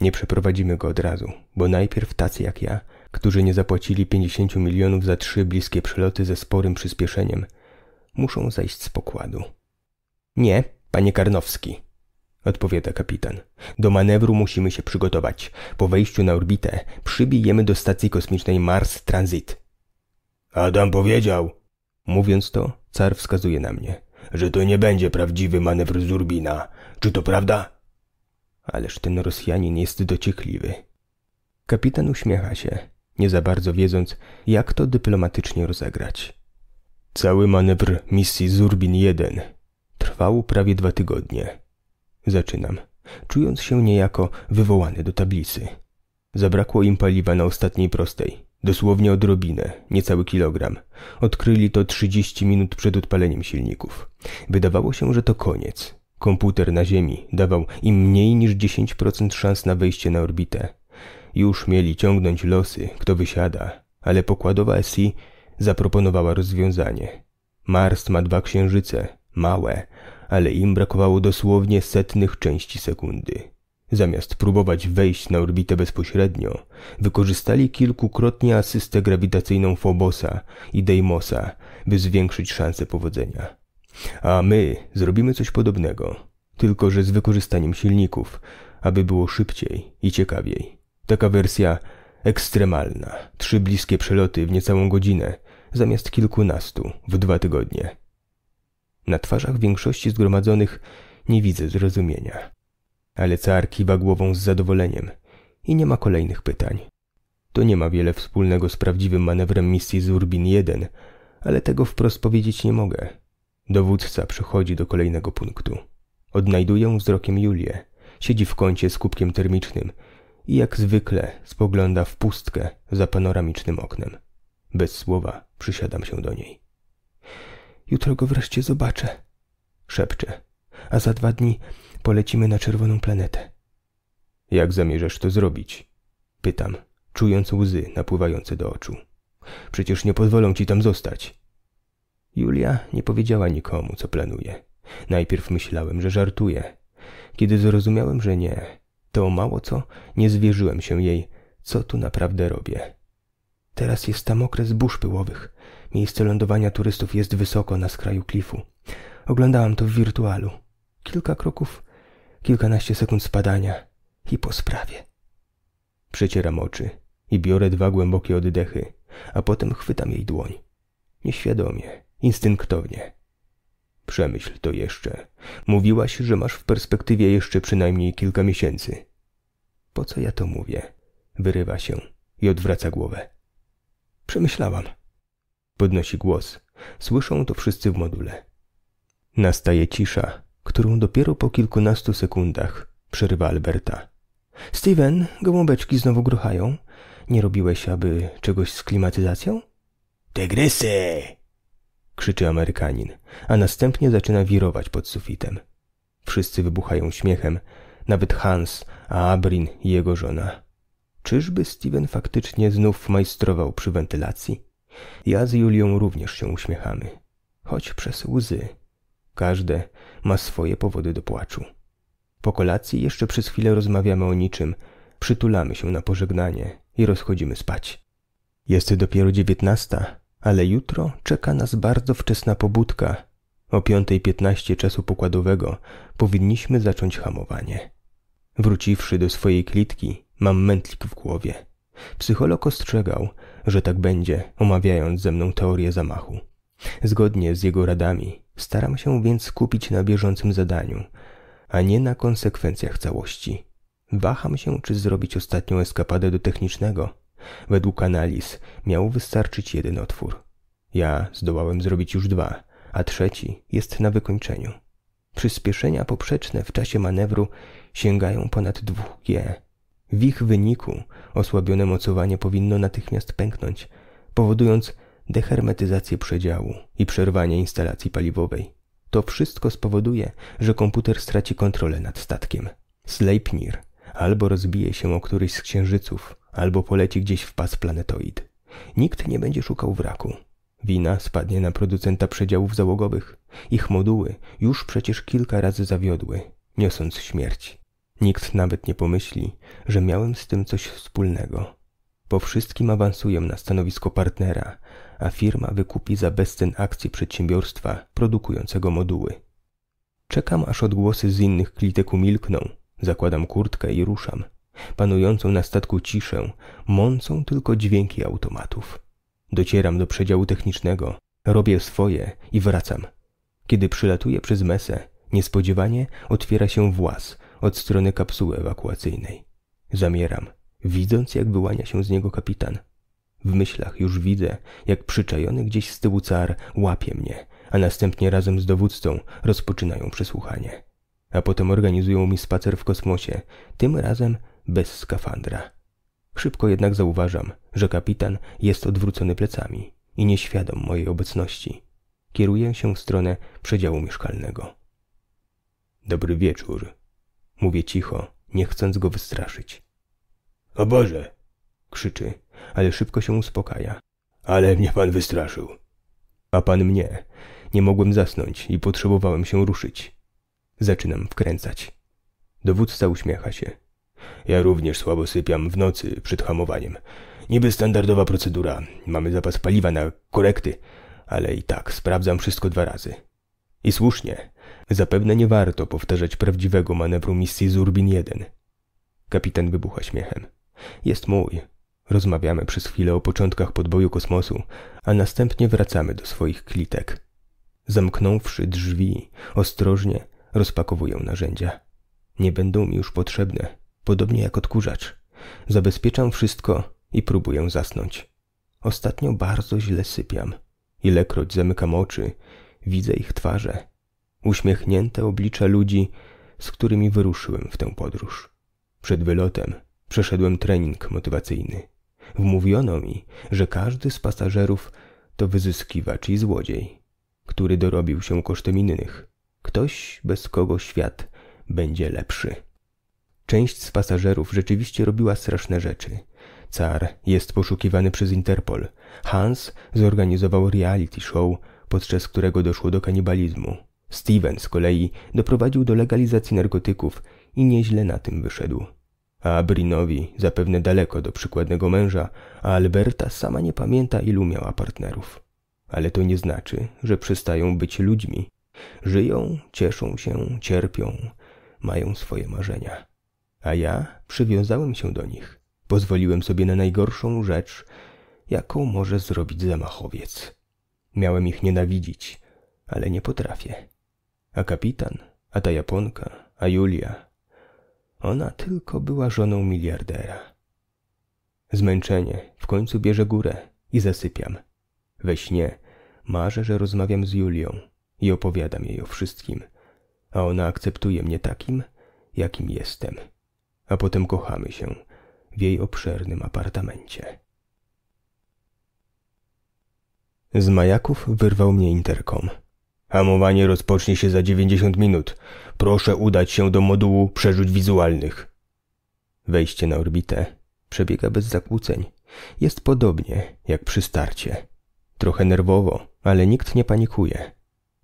Speaker 1: Nie przeprowadzimy go od razu, bo najpierw tacy jak ja, którzy nie zapłacili 50 milionów za trzy bliskie przeloty ze sporym przyspieszeniem, muszą zejść z pokładu. Nie, panie Karnowski, odpowiada kapitan. Do manewru musimy się przygotować. Po wejściu na orbitę przybijemy do stacji kosmicznej Mars Transit. Adam powiedział. Mówiąc to, car wskazuje na mnie, że to nie będzie prawdziwy manewr z Urbina. Czy to prawda? Ależ ten Rosjanin jest dociekliwy. Kapitan uśmiecha się, nie za bardzo wiedząc, jak to dyplomatycznie rozegrać. Cały manewr misji Zurbin 1 trwał prawie dwa tygodnie. Zaczynam, czując się niejako wywołany do tablicy. Zabrakło im paliwa na ostatniej prostej, dosłownie odrobinę, niecały kilogram. Odkryli to 30 minut przed odpaleniem silników. Wydawało się, że to koniec, Komputer na Ziemi dawał im mniej niż 10% szans na wejście na orbitę. Już mieli ciągnąć losy, kto wysiada, ale pokładowa SI zaproponowała rozwiązanie. Mars ma dwa księżyce, małe, ale im brakowało dosłownie setnych części sekundy. Zamiast próbować wejść na orbitę bezpośrednio, wykorzystali kilkukrotnie asystę grawitacyjną Phobosa i Deimosa, by zwiększyć szanse powodzenia. A my zrobimy coś podobnego, tylko że z wykorzystaniem silników, aby było szybciej i ciekawiej. Taka wersja ekstremalna. Trzy bliskie przeloty w niecałą godzinę, zamiast kilkunastu w dwa tygodnie. Na twarzach większości zgromadzonych nie widzę zrozumienia. Ale car kiwa głową z zadowoleniem i nie ma kolejnych pytań. To nie ma wiele wspólnego z prawdziwym manewrem misji z Urbin 1, ale tego wprost powiedzieć nie mogę, Dowódca przychodzi do kolejnego punktu. Odnajduję wzrokiem Julię. Siedzi w kącie z kubkiem termicznym i jak zwykle spogląda w pustkę za panoramicznym oknem. Bez słowa przysiadam się do niej. Jutro go wreszcie zobaczę, szepczę, a za dwa dni polecimy na czerwoną planetę. Jak zamierzasz to zrobić? Pytam, czując łzy napływające do oczu. Przecież nie pozwolą ci tam zostać. Julia nie powiedziała nikomu, co planuje. Najpierw myślałem, że żartuje. Kiedy zrozumiałem, że nie, to mało co nie zwierzyłem się jej, co tu naprawdę robię. Teraz jest tam okres burz pyłowych. Miejsce lądowania turystów jest wysoko na skraju klifu. Oglądałam to w wirtualu. Kilka kroków, kilkanaście sekund spadania i po sprawie. Przecieram oczy i biorę dwa głębokie oddechy, a potem chwytam jej dłoń. Nieświadomie, instynktownie. Przemyśl to jeszcze. Mówiłaś, że masz w perspektywie jeszcze przynajmniej kilka miesięcy. Po co ja to mówię? Wyrywa się i odwraca głowę. Przemyślałam. Podnosi głos. Słyszą to wszyscy w module. Nastaje cisza, którą dopiero po kilkunastu sekundach przerywa Alberta. Steven, gołąbeczki znowu gruchają. Nie robiłeś aby czegoś z klimatyzacją? Tygrysy! krzyczy Amerykanin, a następnie zaczyna wirować pod sufitem. Wszyscy wybuchają śmiechem, nawet Hans, a Abrin i jego żona. Czyżby Steven faktycznie znów majstrował przy wentylacji? Ja z Julią również się uśmiechamy, choć przez łzy. Każde ma swoje powody do płaczu. Po kolacji jeszcze przez chwilę rozmawiamy o niczym, przytulamy się na pożegnanie i rozchodzimy spać. Jest dopiero dziewiętnasta, ale jutro czeka nas bardzo wczesna pobudka. O 5.15 czasu pokładowego powinniśmy zacząć hamowanie. Wróciwszy do swojej klitki, mam mętlik w głowie. Psycholog ostrzegał, że tak będzie, omawiając ze mną teorię zamachu. Zgodnie z jego radami, staram się więc skupić na bieżącym zadaniu, a nie na konsekwencjach całości. Waham się, czy zrobić ostatnią eskapadę do technicznego – Według analiz miał wystarczyć jeden otwór. Ja zdołałem zrobić już dwa, a trzeci jest na wykończeniu. Przyspieszenia poprzeczne w czasie manewru sięgają ponad 2G. W ich wyniku osłabione mocowanie powinno natychmiast pęknąć, powodując dehermetyzację przedziału i przerwanie instalacji paliwowej. To wszystko spowoduje, że komputer straci kontrolę nad statkiem. Sleipnir albo rozbije się o któryś z księżyców, albo poleci gdzieś w pas planetoid. Nikt nie będzie szukał wraku. Wina spadnie na producenta przedziałów załogowych. Ich moduły już przecież kilka razy zawiodły, niosąc śmierć. Nikt nawet nie pomyśli, że miałem z tym coś wspólnego. Po wszystkim awansuję na stanowisko partnera, a firma wykupi za bezcen akcje przedsiębiorstwa produkującego moduły. Czekam aż odgłosy z innych klitek umilkną, zakładam kurtkę i ruszam panującą na statku ciszę, mącą tylko dźwięki automatów. Docieram do przedziału technicznego, robię swoje i wracam. Kiedy przylatuję przez mesę, niespodziewanie otwiera się włas od strony kapsuły ewakuacyjnej. Zamieram, widząc jak wyłania się z niego kapitan. W myślach już widzę, jak przyczajony gdzieś z tyłu car łapie mnie, a następnie razem z dowódcą rozpoczynają przesłuchanie. A potem organizują mi spacer w kosmosie, tym razem bez skafandra. Szybko jednak zauważam, że kapitan jest odwrócony plecami i nieświadom mojej obecności. Kieruję się w stronę przedziału mieszkalnego. Dobry wieczór, mówię cicho, nie chcąc go wystraszyć. O Boże! krzyczy, ale szybko się uspokaja. Ale mnie pan wystraszył. A pan mnie. Nie mogłem zasnąć i potrzebowałem się ruszyć. Zaczynam wkręcać. Dowódca uśmiecha się. Ja również słabo sypiam w nocy przed hamowaniem. Niby standardowa procedura. Mamy zapas paliwa na korekty, ale i tak sprawdzam wszystko dwa razy. I słusznie. Zapewne nie warto powtarzać prawdziwego manewru misji Zurbin 1. Kapitan wybucha śmiechem. Jest mój. Rozmawiamy przez chwilę o początkach podboju kosmosu, a następnie wracamy do swoich klitek. Zamknąwszy drzwi, ostrożnie rozpakowuję narzędzia. Nie będą mi już potrzebne podobnie jak odkurzacz. Zabezpieczam wszystko i próbuję zasnąć. Ostatnio bardzo źle sypiam. Ilekroć zamykam oczy, widzę ich twarze. Uśmiechnięte oblicza ludzi, z którymi wyruszyłem w tę podróż. Przed wylotem przeszedłem trening motywacyjny. Wmówiono mi, że każdy z pasażerów to wyzyskiwacz i złodziej, który dorobił się kosztem innych. Ktoś, bez kogo świat będzie lepszy. Część z pasażerów rzeczywiście robiła straszne rzeczy. Car jest poszukiwany przez Interpol. Hans zorganizował reality show, podczas którego doszło do kanibalizmu. Steven z kolei doprowadził do legalizacji narkotyków i nieźle na tym wyszedł. A Brinowi zapewne daleko do przykładnego męża, a Alberta sama nie pamięta ilu miała partnerów. Ale to nie znaczy, że przestają być ludźmi. Żyją, cieszą się, cierpią, mają swoje marzenia a ja przywiązałem się do nich. Pozwoliłem sobie na najgorszą rzecz, jaką może zrobić zamachowiec. Miałem ich nienawidzić, ale nie potrafię. A kapitan, a ta Japonka, a Julia. Ona tylko była żoną miliardera. Zmęczenie w końcu bierze górę i zasypiam. We śnie marzę, że rozmawiam z Julią i opowiadam jej o wszystkim, a ona akceptuje mnie takim, jakim jestem a potem kochamy się w jej obszernym apartamencie. Z majaków wyrwał mnie interkom. Hamowanie rozpocznie się za 90 minut. Proszę udać się do modułu przerzuć wizualnych. Wejście na orbitę przebiega bez zakłóceń. Jest podobnie jak przy starcie. Trochę nerwowo, ale nikt nie panikuje.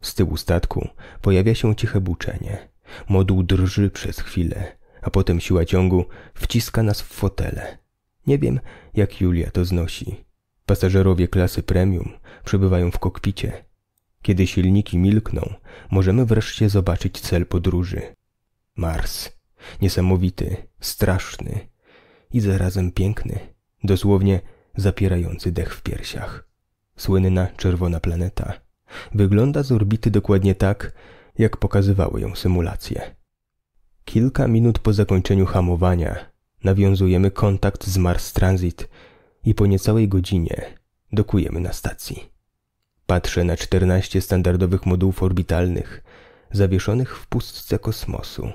Speaker 1: Z tyłu statku pojawia się ciche buczenie. Moduł drży przez chwilę, a potem siła ciągu wciska nas w fotele. Nie wiem, jak Julia to znosi. Pasażerowie klasy premium przebywają w kokpicie. Kiedy silniki milkną, możemy wreszcie zobaczyć cel podróży. Mars. Niesamowity, straszny i zarazem piękny, dosłownie zapierający dech w piersiach. Słynna czerwona planeta. Wygląda z orbity dokładnie tak, jak pokazywały ją symulacje. Kilka minut po zakończeniu hamowania nawiązujemy kontakt z Mars Transit i po niecałej godzinie dokujemy na stacji. Patrzę na 14 standardowych modułów orbitalnych zawieszonych w pustce kosmosu.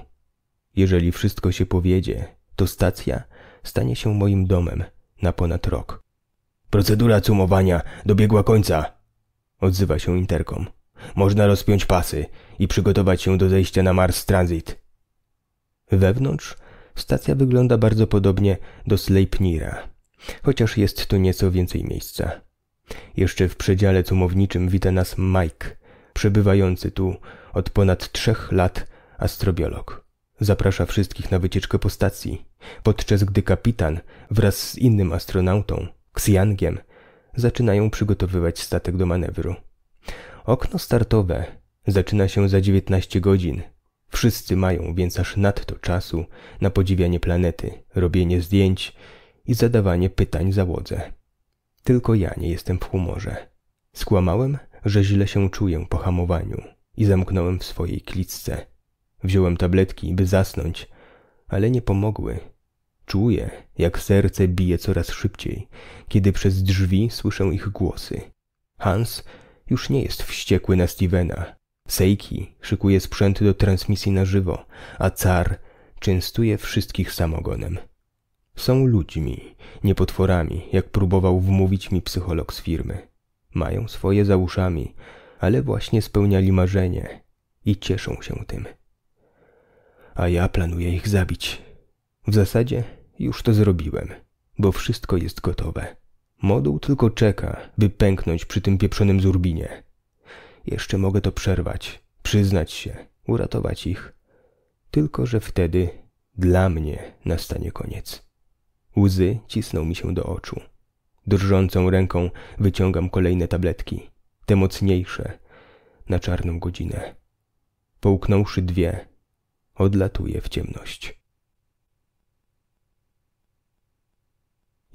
Speaker 1: Jeżeli wszystko się powiedzie, to stacja stanie się moim domem na ponad rok. Procedura cumowania dobiegła końca, odzywa się interkom. Można rozpiąć pasy i przygotować się do zejścia na Mars Transit. Wewnątrz stacja wygląda bardzo podobnie do Sleipnira, chociaż jest tu nieco więcej miejsca. Jeszcze w przedziale cumowniczym wita nas Mike, przebywający tu od ponad trzech lat astrobiolog. Zaprasza wszystkich na wycieczkę po stacji, podczas gdy kapitan wraz z innym astronautą, Xiangiem, zaczynają przygotowywać statek do manewru. Okno startowe zaczyna się za 19 godzin – Wszyscy mają więc aż nadto czasu na podziwianie planety, robienie zdjęć i zadawanie pytań załodze. Tylko ja nie jestem w humorze. Skłamałem, że źle się czuję po hamowaniu i zamknąłem w swojej klitce. Wziąłem tabletki, by zasnąć, ale nie pomogły. Czuję, jak serce bije coraz szybciej, kiedy przez drzwi słyszę ich głosy. Hans już nie jest wściekły na Stevena, Seiki szykuje sprzęty do transmisji na żywo, a Car częstuje wszystkich samogonem. Są ludźmi, nie potworami, jak próbował wmówić mi psycholog z firmy. Mają swoje za uszami, ale właśnie spełniali marzenie i cieszą się tym. A ja planuję ich zabić. W zasadzie już to zrobiłem, bo wszystko jest gotowe. Moduł tylko czeka, by pęknąć przy tym pieprzonym zurbinie. Jeszcze mogę to przerwać, przyznać się, uratować ich. Tylko, że wtedy dla mnie nastanie koniec. Łzy cisną mi się do oczu. Drżącą ręką wyciągam kolejne tabletki, te mocniejsze, na czarną godzinę. Połknąwszy dwie, odlatuję w ciemność.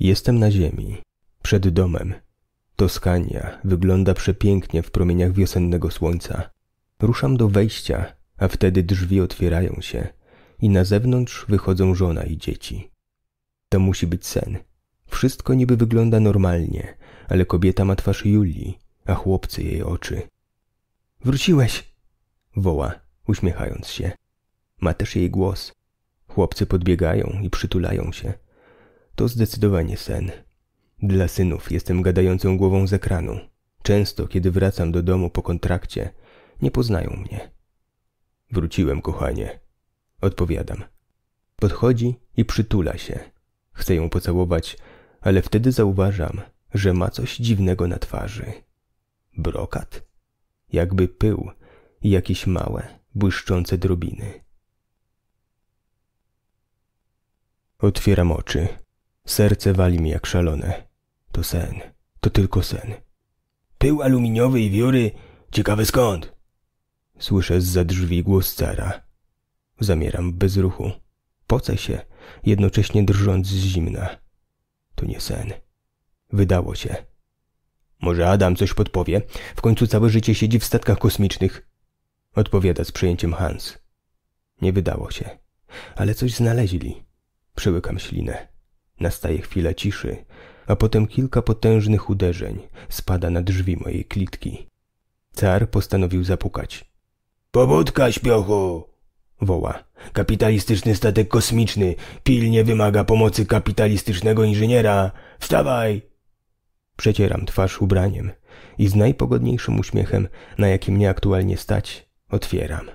Speaker 1: Jestem na ziemi, przed domem, Toskania wygląda przepięknie w promieniach wiosennego słońca. Ruszam do wejścia, a wtedy drzwi otwierają się i na zewnątrz wychodzą żona i dzieci. To musi być sen. Wszystko niby wygląda normalnie, ale kobieta ma twarz Julii, a chłopcy jej oczy. Wróciłeś! woła, uśmiechając się. Ma też jej głos. Chłopcy podbiegają i przytulają się. To zdecydowanie sen. Dla synów jestem gadającą głową z ekranu. Często, kiedy wracam do domu po kontrakcie, nie poznają mnie. Wróciłem, kochanie. Odpowiadam. Podchodzi i przytula się. Chcę ją pocałować, ale wtedy zauważam, że ma coś dziwnego na twarzy. Brokat? Jakby pył i jakieś małe, błyszczące drobiny. Otwieram oczy. Serce wali mi jak szalone. To sen. To tylko sen. Pył aluminiowy i wióry. Ciekawe skąd? Słyszę za drzwi głos cara. Zamieram bez ruchu. Poce się, jednocześnie drżąc z zimna. To nie sen. Wydało się. Może Adam coś podpowie? W końcu całe życie siedzi w statkach kosmicznych. Odpowiada z przyjęciem Hans. Nie wydało się. Ale coś znaleźli. Przełykam ślinę. Nastaje chwila ciszy, a potem kilka potężnych uderzeń spada na drzwi mojej klitki. Car postanowił zapukać. Pobudka, śpiochu! woła. Kapitalistyczny statek kosmiczny pilnie wymaga pomocy kapitalistycznego inżyniera. Wstawaj! Przecieram twarz ubraniem i z najpogodniejszym uśmiechem, na jakim mnie aktualnie stać, otwieram.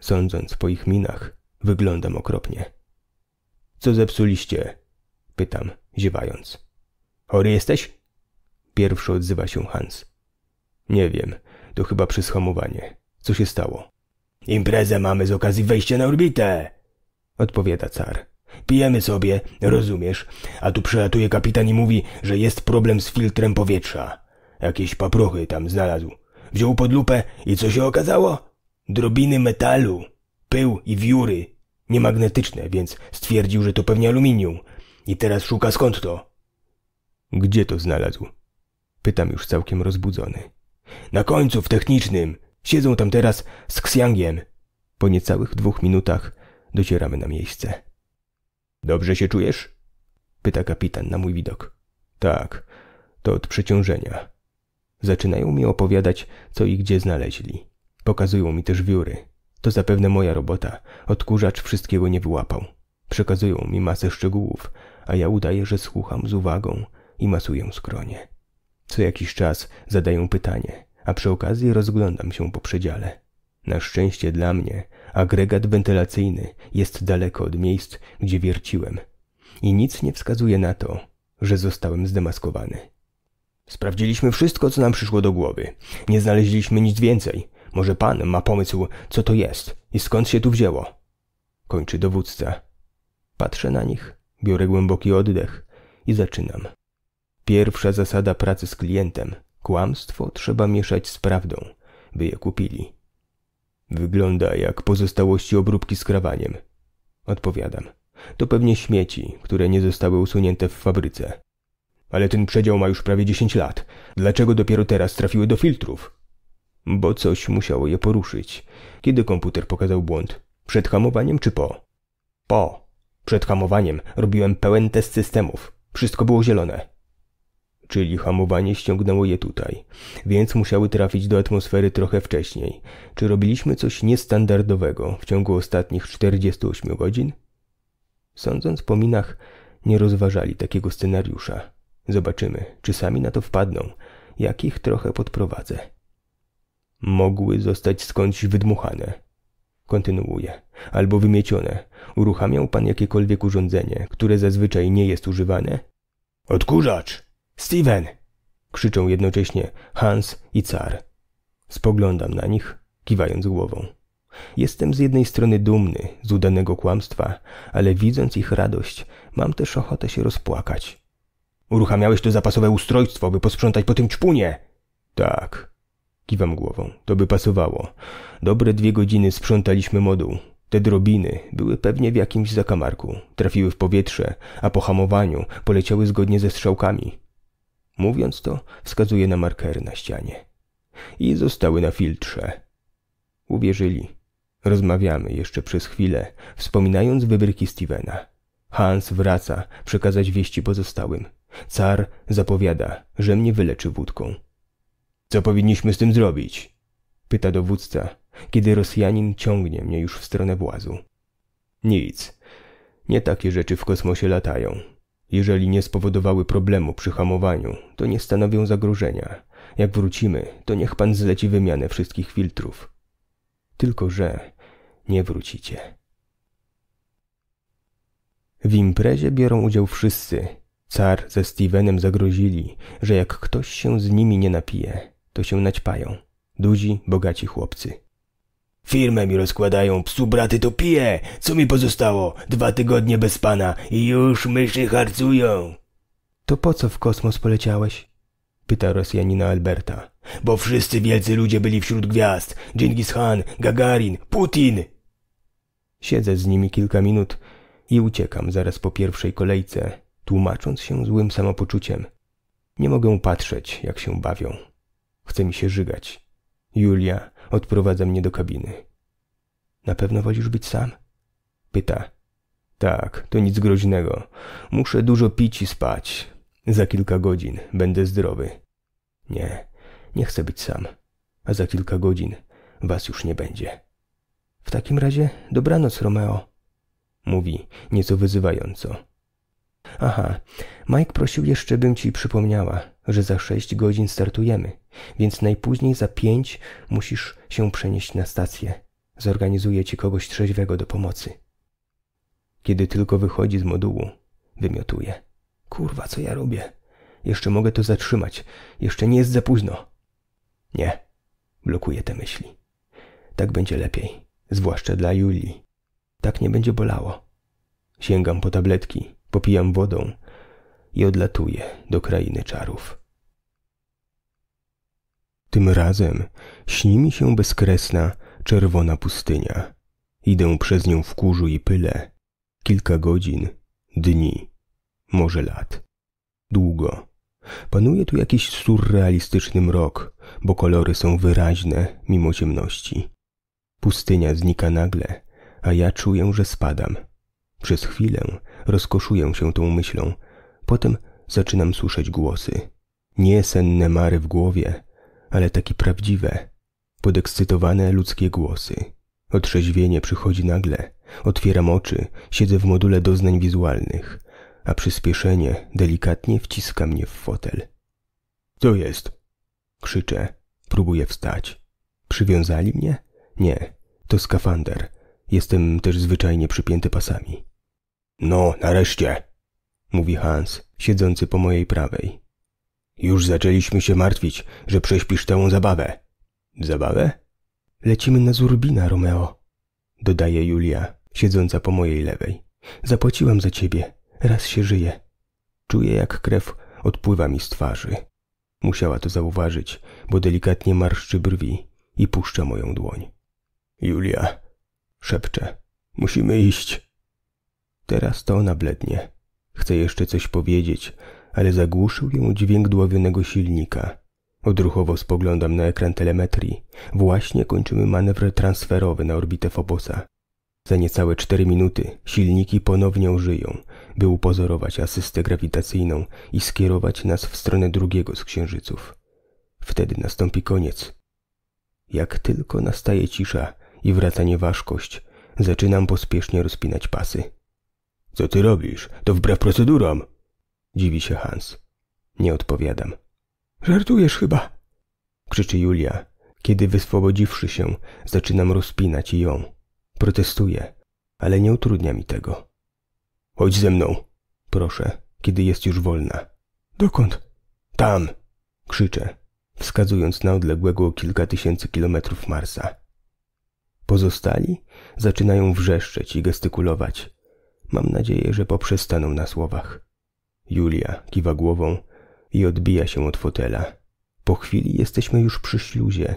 Speaker 1: Sądząc po ich minach, wyglądam okropnie. Co zepsuliście? Pytam, ziewając. Chory jesteś? Pierwszy odzywa się Hans. Nie wiem, to chyba przyshamowanie. Co się stało? Imprezę mamy z okazji wejścia na orbitę, odpowiada car. Pijemy sobie, rozumiesz, a tu przelatuje kapitan i mówi, że jest problem z filtrem powietrza. Jakieś paprochy tam znalazł. Wziął pod lupę i co się okazało? Drobiny metalu, pył i wióry. Niemagnetyczne, więc stwierdził, że to pewnie aluminium. I teraz szuka skąd to. Gdzie to znalazł? Pytam już całkiem rozbudzony. Na końcu, w technicznym. Siedzą tam teraz z Xiangiem. Po niecałych dwóch minutach docieramy na miejsce. Dobrze się czujesz? Pyta kapitan na mój widok. Tak, to od przeciążenia. Zaczynają mi opowiadać, co i gdzie znaleźli. Pokazują mi też wióry. To zapewne moja robota. Odkurzacz wszystkiego nie wyłapał. Przekazują mi masę szczegółów, a ja udaję, że słucham z uwagą, i masuję skronie. Co jakiś czas zadaję pytanie, a przy okazji rozglądam się po przedziale. Na szczęście dla mnie agregat wentylacyjny jest daleko od miejsc, gdzie wierciłem i nic nie wskazuje na to, że zostałem zdemaskowany. Sprawdziliśmy wszystko, co nam przyszło do głowy. Nie znaleźliśmy nic więcej. Może pan ma pomysł, co to jest i skąd się tu wzięło? Kończy dowódca. Patrzę na nich, biorę głęboki oddech i zaczynam. Pierwsza zasada pracy z klientem. Kłamstwo trzeba mieszać z prawdą, by je kupili. Wygląda jak pozostałości obróbki z krawaniem. Odpowiadam. To pewnie śmieci, które nie zostały usunięte w fabryce. Ale ten przedział ma już prawie dziesięć lat. Dlaczego dopiero teraz trafiły do filtrów? Bo coś musiało je poruszyć. Kiedy komputer pokazał błąd? Przed hamowaniem czy po? Po. Przed hamowaniem robiłem pełen test systemów. Wszystko było zielone czyli hamowanie ściągnęło je tutaj, więc musiały trafić do atmosfery trochę wcześniej. Czy robiliśmy coś niestandardowego w ciągu ostatnich 48 godzin? Sądząc po minach, nie rozważali takiego scenariusza. Zobaczymy, czy sami na to wpadną, jak ich trochę podprowadzę. Mogły zostać skądś wydmuchane. Kontynuuje. Albo wymiecione. Uruchamiał pan jakiekolwiek urządzenie, które zazwyczaj nie jest używane? Odkurzacz! Steven! krzyczą jednocześnie Hans i Car. Spoglądam na nich, kiwając głową. Jestem z jednej strony dumny z udanego kłamstwa, ale widząc ich radość, mam też ochotę się rozpłakać. Uruchamiałeś to zapasowe ustrojstwo, by posprzątać po tym czpunie! Tak. Kiwam głową. To by pasowało. Dobre dwie godziny sprzątaliśmy moduł. Te drobiny były pewnie w jakimś zakamarku. Trafiły w powietrze, a po hamowaniu poleciały zgodnie ze strzałkami. Mówiąc to, wskazuje na markery na ścianie. I zostały na filtrze. Uwierzyli. Rozmawiamy jeszcze przez chwilę, wspominając wybryki Stevena. Hans wraca przekazać wieści pozostałym. Car zapowiada, że mnie wyleczy wódką. Co powinniśmy z tym zrobić? Pyta dowódca, kiedy Rosjanin ciągnie mnie już w stronę włazu. Nic. Nie takie rzeczy w kosmosie latają, jeżeli nie spowodowały problemu przy hamowaniu, to nie stanowią zagrożenia. Jak wrócimy, to niech pan zleci wymianę wszystkich filtrów. Tylko, że nie wrócicie. W imprezie biorą udział wszyscy. Car ze Stevenem zagrozili, że jak ktoś się z nimi nie napije, to się naćpają. Duzi, bogaci chłopcy. Firmę mi rozkładają, psu braty to pije. Co mi pozostało? Dwa tygodnie bez pana i już myszy harcują. To po co w kosmos poleciałeś? Pyta Rosjanina Alberta. Bo wszyscy wielcy ludzie byli wśród gwiazd. Genghis Khan, Gagarin, Putin. Siedzę z nimi kilka minut i uciekam zaraz po pierwszej kolejce, tłumacząc się złym samopoczuciem. Nie mogę patrzeć, jak się bawią. Chce mi się żygać. Julia Odprowadza mnie do kabiny. Na pewno wolisz być sam? Pyta. Tak, to nic groźnego. Muszę dużo pić i spać. Za kilka godzin będę zdrowy. Nie, nie chcę być sam. A za kilka godzin was już nie będzie. W takim razie dobranoc, Romeo. Mówi, nieco wyzywająco. Aha, Mike prosił jeszcze, bym ci przypomniała, że za 6 godzin startujemy, więc najpóźniej za 5 musisz się przenieść na stację. Zorganizuję ci kogoś trzeźwego do pomocy. Kiedy tylko wychodzi z modułu, wymiotuje. Kurwa, co ja robię? Jeszcze mogę to zatrzymać. Jeszcze nie jest za późno. Nie. Blokuje te myśli. Tak będzie lepiej. Zwłaszcza dla Julii. Tak nie będzie bolało. Sięgam po tabletki, popijam wodą, i odlatuje do krainy czarów. Tym razem śni mi się bezkresna, czerwona pustynia. Idę przez nią w kurzu i pyle. Kilka godzin, dni, może lat. Długo. Panuje tu jakiś surrealistyczny mrok, bo kolory są wyraźne mimo ciemności. Pustynia znika nagle, a ja czuję, że spadam. Przez chwilę rozkoszuję się tą myślą, Potem zaczynam słyszeć głosy. Nie senne mary w głowie, ale takie prawdziwe, podekscytowane ludzkie głosy. Otrzeźwienie przychodzi nagle. Otwieram oczy, siedzę w module doznań wizualnych, a przyspieszenie delikatnie wciska mnie w fotel. Co jest? Krzyczę. Próbuję wstać. Przywiązali mnie? Nie, to skafander. Jestem też zwyczajnie przypięty pasami. No, nareszcie! mówi Hans, siedzący po mojej prawej. Już zaczęliśmy się martwić, że prześpisz tę zabawę. Zabawę? Lecimy na Zurbina, Romeo, dodaje Julia, siedząca po mojej lewej. Zapłaciłam za ciebie. Raz się żyje. Czuję, jak krew odpływa mi z twarzy. Musiała to zauważyć, bo delikatnie marszczy brwi i puszcza moją dłoń. Julia, szepcze, musimy iść. Teraz to ona blednie. Chce jeszcze coś powiedzieć, ale zagłuszył ją dźwięk dławionego silnika. Odruchowo spoglądam na ekran telemetrii. Właśnie kończymy manewr transferowy na orbitę Fobosa. Za niecałe cztery minuty silniki ponownie żyją, by upozorować asystę grawitacyjną i skierować nas w stronę drugiego z księżyców. Wtedy nastąpi koniec. Jak tylko nastaje cisza i wraca nieważkość, zaczynam pospiesznie rozpinać pasy. Co ty robisz? To wbrew procedurom. Dziwi się Hans. Nie odpowiadam. Żartujesz chyba. Krzyczy Julia. Kiedy wyswobodziwszy się, zaczynam rozpinać ją. Protestuję, ale nie utrudnia mi tego. Chodź ze mną, proszę, kiedy jest już wolna. Dokąd? Tam! Krzyczę, wskazując na odległego o kilka tysięcy kilometrów Marsa. Pozostali zaczynają wrzeszczeć i gestykulować, Mam nadzieję, że poprzestaną na słowach. Julia kiwa głową i odbija się od fotela. Po chwili jesteśmy już przy śluzie.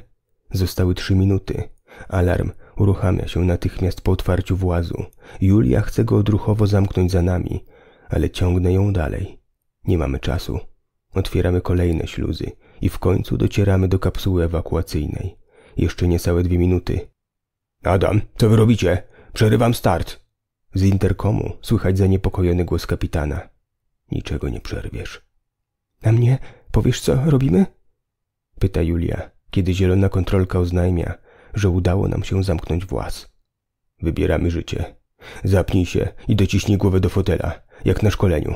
Speaker 1: Zostały trzy minuty. Alarm uruchamia się natychmiast po otwarciu włazu. Julia chce go odruchowo zamknąć za nami, ale ciągnę ją dalej. Nie mamy czasu. Otwieramy kolejne śluzy i w końcu docieramy do kapsuły ewakuacyjnej. Jeszcze niecałe dwie minuty. Adam, co wy robicie? Przerywam start. Z interkomu słychać zaniepokojony głos kapitana. Niczego nie przerwiesz. Na mnie? Powiesz co robimy? Pyta Julia, kiedy zielona kontrolka oznajmia, że udało nam się zamknąć włas. Wybieramy życie. Zapnij się i dociśnij głowę do fotela, jak na szkoleniu.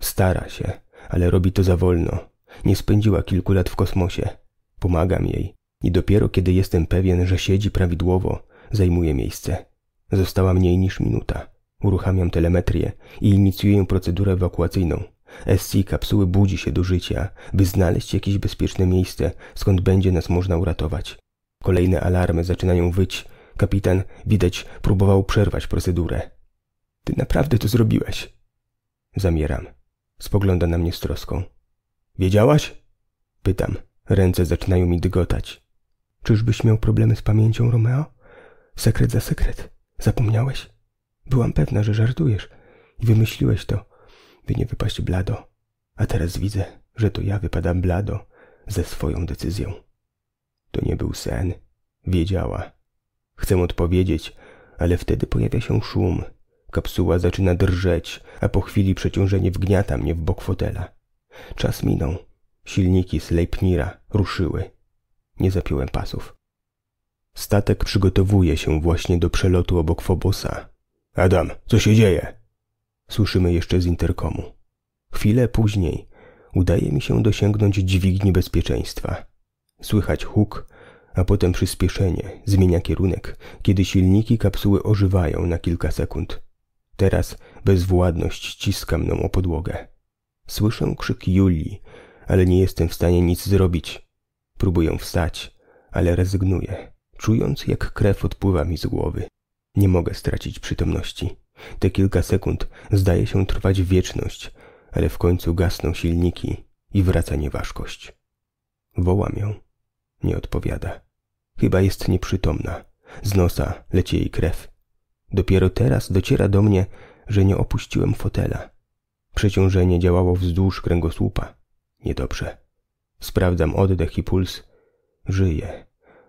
Speaker 1: Stara się, ale robi to za wolno. Nie spędziła kilku lat w kosmosie. Pomagam jej i dopiero kiedy jestem pewien, że siedzi prawidłowo, zajmuje miejsce. Została mniej niż minuta. Uruchamiam telemetrię i inicjuję procedurę ewakuacyjną. SC kapsuły budzi się do życia, by znaleźć jakieś bezpieczne miejsce, skąd będzie nas można uratować. Kolejne alarmy zaczynają wyć. Kapitan, widać, próbował przerwać procedurę. Ty naprawdę to zrobiłeś? Zamieram. Spogląda na mnie z troską. Wiedziałaś? Pytam. Ręce zaczynają mi dygotać. Czyżbyś miał problemy z pamięcią, Romeo? Sekret za sekret. Zapomniałeś? Byłam pewna, że żartujesz i wymyśliłeś to, by nie wypaść blado. A teraz widzę, że to ja wypadam blado ze swoją decyzją. To nie był sen. Wiedziała. Chcę odpowiedzieć, ale wtedy pojawia się szum. Kapsuła zaczyna drżeć, a po chwili przeciążenie wgniata mnie w bok fotela. Czas minął. Silniki z ruszyły. Nie zapiąłem pasów. Statek przygotowuje się właśnie do przelotu obok Fobosa. Adam, co się dzieje? Słyszymy jeszcze z interkomu. Chwilę później udaje mi się dosięgnąć dźwigni bezpieczeństwa. Słychać huk, a potem przyspieszenie zmienia kierunek, kiedy silniki kapsuły ożywają na kilka sekund. Teraz bezwładność ciska mną o podłogę. Słyszę krzyk Julii, ale nie jestem w stanie nic zrobić. Próbuję wstać, ale rezygnuję czując jak krew odpływa mi z głowy. Nie mogę stracić przytomności. Te kilka sekund zdaje się trwać wieczność, ale w końcu gasną silniki i wraca nieważkość. Wołam ją. Nie odpowiada. Chyba jest nieprzytomna. Z nosa leci jej krew. Dopiero teraz dociera do mnie, że nie opuściłem fotela. Przeciążenie działało wzdłuż kręgosłupa. Niedobrze. Sprawdzam oddech i puls. Żyje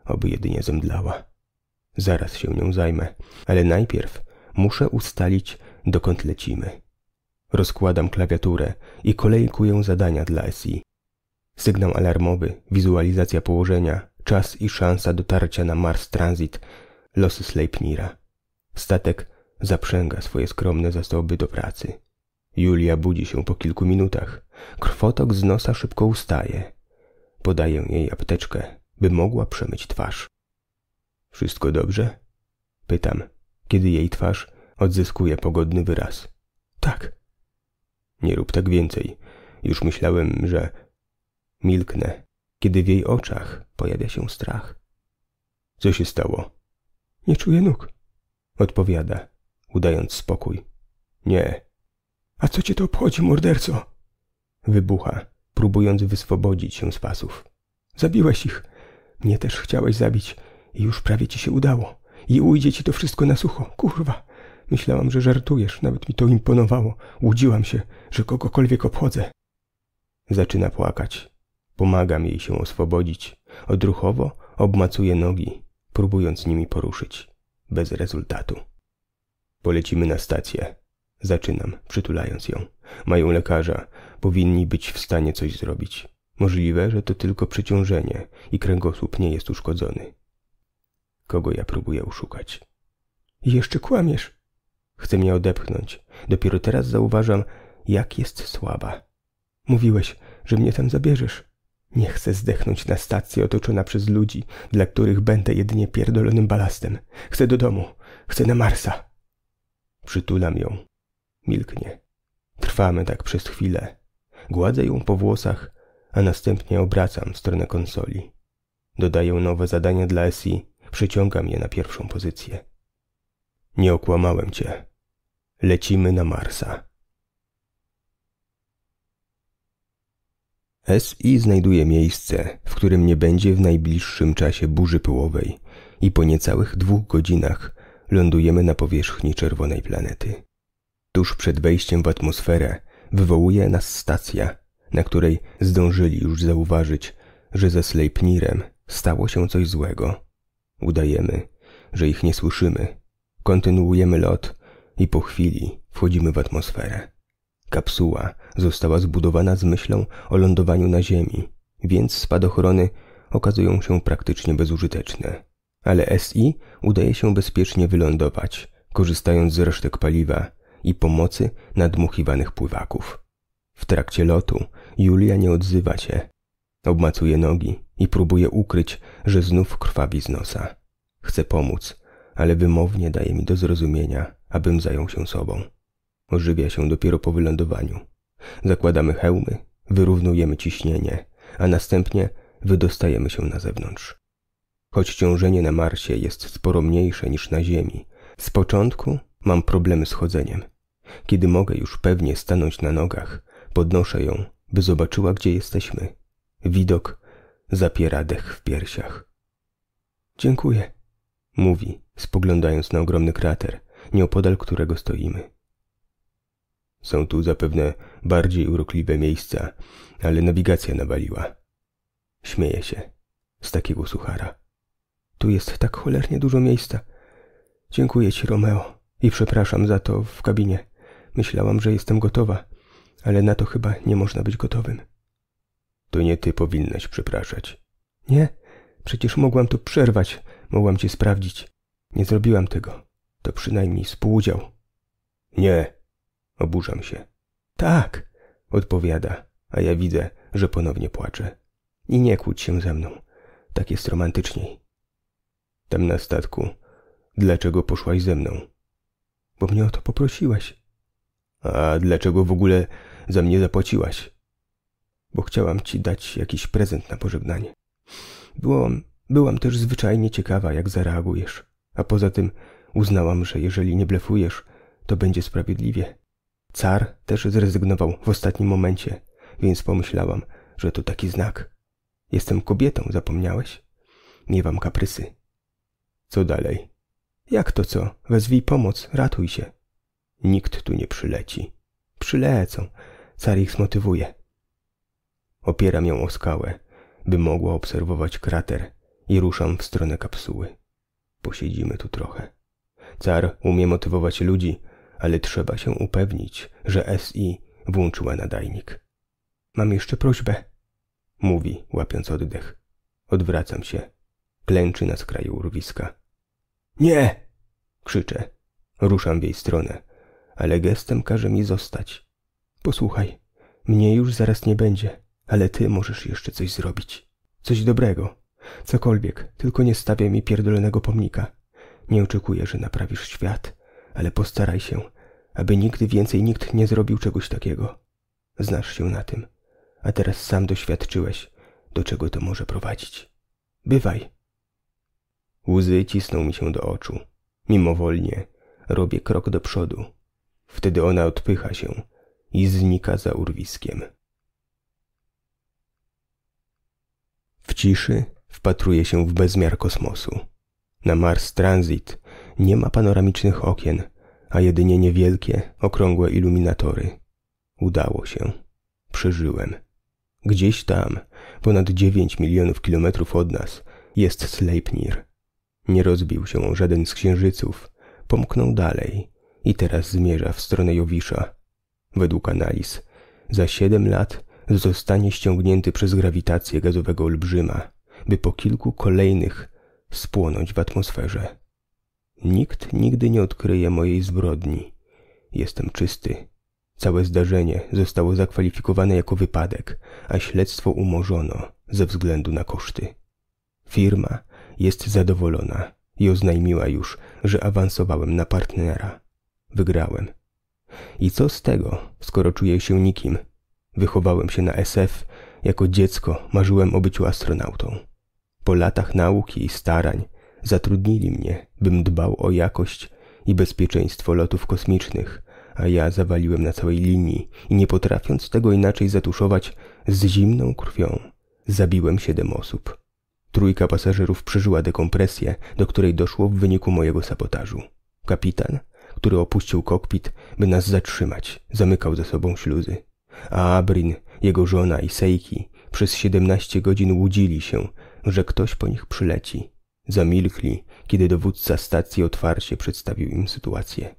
Speaker 1: oby jedynie zemdlała. Zaraz się nią zajmę, ale najpierw muszę ustalić, dokąd lecimy. Rozkładam klawiaturę i kolejkuję zadania dla SI. Sygnał alarmowy, wizualizacja położenia, czas i szansa dotarcia na Mars Transit, losy Sleipnira. Statek zaprzęga swoje skromne zasoby do pracy. Julia budzi się po kilku minutach. Krwotok z nosa szybko ustaje. Podaję jej apteczkę, by mogła przemyć twarz. Wszystko dobrze? Pytam, kiedy jej twarz odzyskuje pogodny wyraz. Tak. Nie rób tak więcej. Już myślałem, że... Milknę, kiedy w jej oczach pojawia się strach. Co się stało? Nie czuję nóg. Odpowiada, udając spokój. Nie. A co cię to obchodzi, morderco? Wybucha, próbując wyswobodzić się z pasów. Zabiłeś ich, mnie też chciałeś zabić i już prawie ci się udało. I ujdzie ci to wszystko na sucho, kurwa. Myślałam, że żartujesz, nawet mi to imponowało. Łudziłam się, że kogokolwiek obchodzę. Zaczyna płakać. Pomagam jej się oswobodzić. Odruchowo obmacuje nogi, próbując nimi poruszyć. Bez rezultatu. Polecimy na stację. Zaczynam, przytulając ją. Mają lekarza. Powinni być w stanie coś zrobić. Możliwe, że to tylko przeciążenie i kręgosłup nie jest uszkodzony. Kogo ja próbuję oszukać? Jeszcze kłamiesz. Chce mnie odepchnąć. Dopiero teraz zauważam, jak jest słaba. Mówiłeś, że mnie tam zabierzesz. Nie chcę zdechnąć na stacji otoczona przez ludzi, dla których będę jedynie pierdolonym balastem. Chcę do domu. Chcę na Marsa. Przytulam ją. Milknie. Trwamy tak przez chwilę. Gładzę ją po włosach, a następnie obracam w stronę konsoli. Dodaję nowe zadania dla SI, przyciągam je na pierwszą pozycję. Nie okłamałem cię. Lecimy na Marsa. SI znajduje miejsce, w którym nie będzie w najbliższym czasie burzy pyłowej i po niecałych dwóch godzinach lądujemy na powierzchni czerwonej planety. Tuż przed wejściem w atmosferę wywołuje nas stacja, na której zdążyli już zauważyć, że ze Sleipnirem stało się coś złego. Udajemy, że ich nie słyszymy. Kontynuujemy lot i po chwili wchodzimy w atmosferę. Kapsuła została zbudowana z myślą o lądowaniu na Ziemi, więc spadochrony okazują się praktycznie bezużyteczne. Ale SI udaje się bezpiecznie wylądować, korzystając z resztek paliwa i pomocy nadmuchiwanych pływaków. W trakcie lotu Julia nie odzywa się. Obmacuje nogi i próbuje ukryć, że znów krwawi z nosa. Chcę pomóc, ale wymownie daje mi do zrozumienia, abym zajął się sobą. Ożywia się dopiero po wylądowaniu. Zakładamy hełmy, wyrównujemy ciśnienie, a następnie wydostajemy się na zewnątrz. Choć ciążenie na Marsie jest sporo mniejsze niż na Ziemi, z początku mam problemy z chodzeniem. Kiedy mogę już pewnie stanąć na nogach, Podnoszę ją, by zobaczyła, gdzie jesteśmy. Widok zapiera dech w piersiach. Dziękuję, mówi, spoglądając na ogromny krater, nieopodal którego stoimy. Są tu zapewne bardziej urokliwe miejsca, ale nawigacja nawaliła. Śmieje się z takiego suchara. Tu jest tak cholernie dużo miejsca. Dziękuję ci, Romeo, i przepraszam za to w kabinie. Myślałam, że jestem gotowa ale na to chyba nie można być gotowym. To nie ty powinnaś przepraszać. Nie, przecież mogłam to przerwać, mogłam cię sprawdzić. Nie zrobiłam tego. To przynajmniej współudział. Nie, oburzam się. Tak, odpowiada, a ja widzę, że ponownie płacze. I nie kłóć się ze mną. Tak jest romantyczniej. Tam na statku. Dlaczego poszłaś ze mną? Bo mnie o to poprosiłaś. A dlaczego w ogóle za mnie zapłaciłaś, bo chciałam ci dać jakiś prezent na pożegnanie. Byłam, byłam też zwyczajnie ciekawa, jak zareagujesz, a poza tym uznałam, że jeżeli nie blefujesz, to będzie sprawiedliwie. Car też zrezygnował w ostatnim momencie, więc pomyślałam, że to taki znak. Jestem kobietą, zapomniałeś? Nie wam kaprysy. Co dalej? Jak to co? Wezwij pomoc, ratuj się. Nikt tu nie przyleci. Przylecą. Car ich zmotywuje. Opieram ją o skałę, by mogła obserwować krater i ruszam w stronę kapsuły. Posiedzimy tu trochę. Car umie motywować ludzi, ale trzeba się upewnić, że SI włączyła nadajnik. Mam jeszcze prośbę, mówi, łapiąc oddech. Odwracam się. Klęczy na skraju urwiska. Nie! krzyczę. Ruszam w jej stronę, ale gestem każe mi zostać. Posłuchaj, mnie już zaraz nie będzie, ale ty możesz jeszcze coś zrobić. Coś dobrego. Cokolwiek, tylko nie stawiaj mi pierdolonego pomnika. Nie oczekuję, że naprawisz świat, ale postaraj się, aby nigdy więcej nikt nie zrobił czegoś takiego. Znasz się na tym, a teraz sam doświadczyłeś, do czego to może prowadzić. Bywaj. Łzy cisną mi się do oczu. Mimowolnie robię krok do przodu. Wtedy ona odpycha się, i znika za urwiskiem. W ciszy wpatruje się w bezmiar kosmosu. Na Mars Transit nie ma panoramicznych okien, a jedynie niewielkie, okrągłe iluminatory. Udało się. Przeżyłem. Gdzieś tam, ponad 9 milionów kilometrów od nas, jest Sleipnir. Nie rozbił się żaden z księżyców, pomknął dalej i teraz zmierza w stronę Jowisza, Według analiz za 7 lat zostanie ściągnięty przez grawitację gazowego olbrzyma, by po kilku kolejnych spłonąć w atmosferze. Nikt nigdy nie odkryje mojej zbrodni. Jestem czysty. Całe zdarzenie zostało zakwalifikowane jako wypadek, a śledztwo umorzono ze względu na koszty. Firma jest zadowolona i oznajmiła już, że awansowałem na partnera. Wygrałem i co z tego, skoro czuję się nikim? Wychowałem się na SF, jako dziecko marzyłem o byciu astronautą. Po latach nauki i starań zatrudnili mnie, bym dbał o jakość i bezpieczeństwo lotów kosmicznych, a ja zawaliłem na całej linii i nie potrafiąc tego inaczej zatuszować, z zimną krwią zabiłem siedem osób. Trójka pasażerów przeżyła dekompresję, do której doszło w wyniku mojego sabotażu. Kapitan który opuścił kokpit, by nas zatrzymać, zamykał za sobą śluzy. A Abrin, jego żona i Sejki przez siedemnaście godzin łudzili się, że ktoś po nich przyleci. Zamilkli, kiedy dowódca stacji otwarcie przedstawił im sytuację.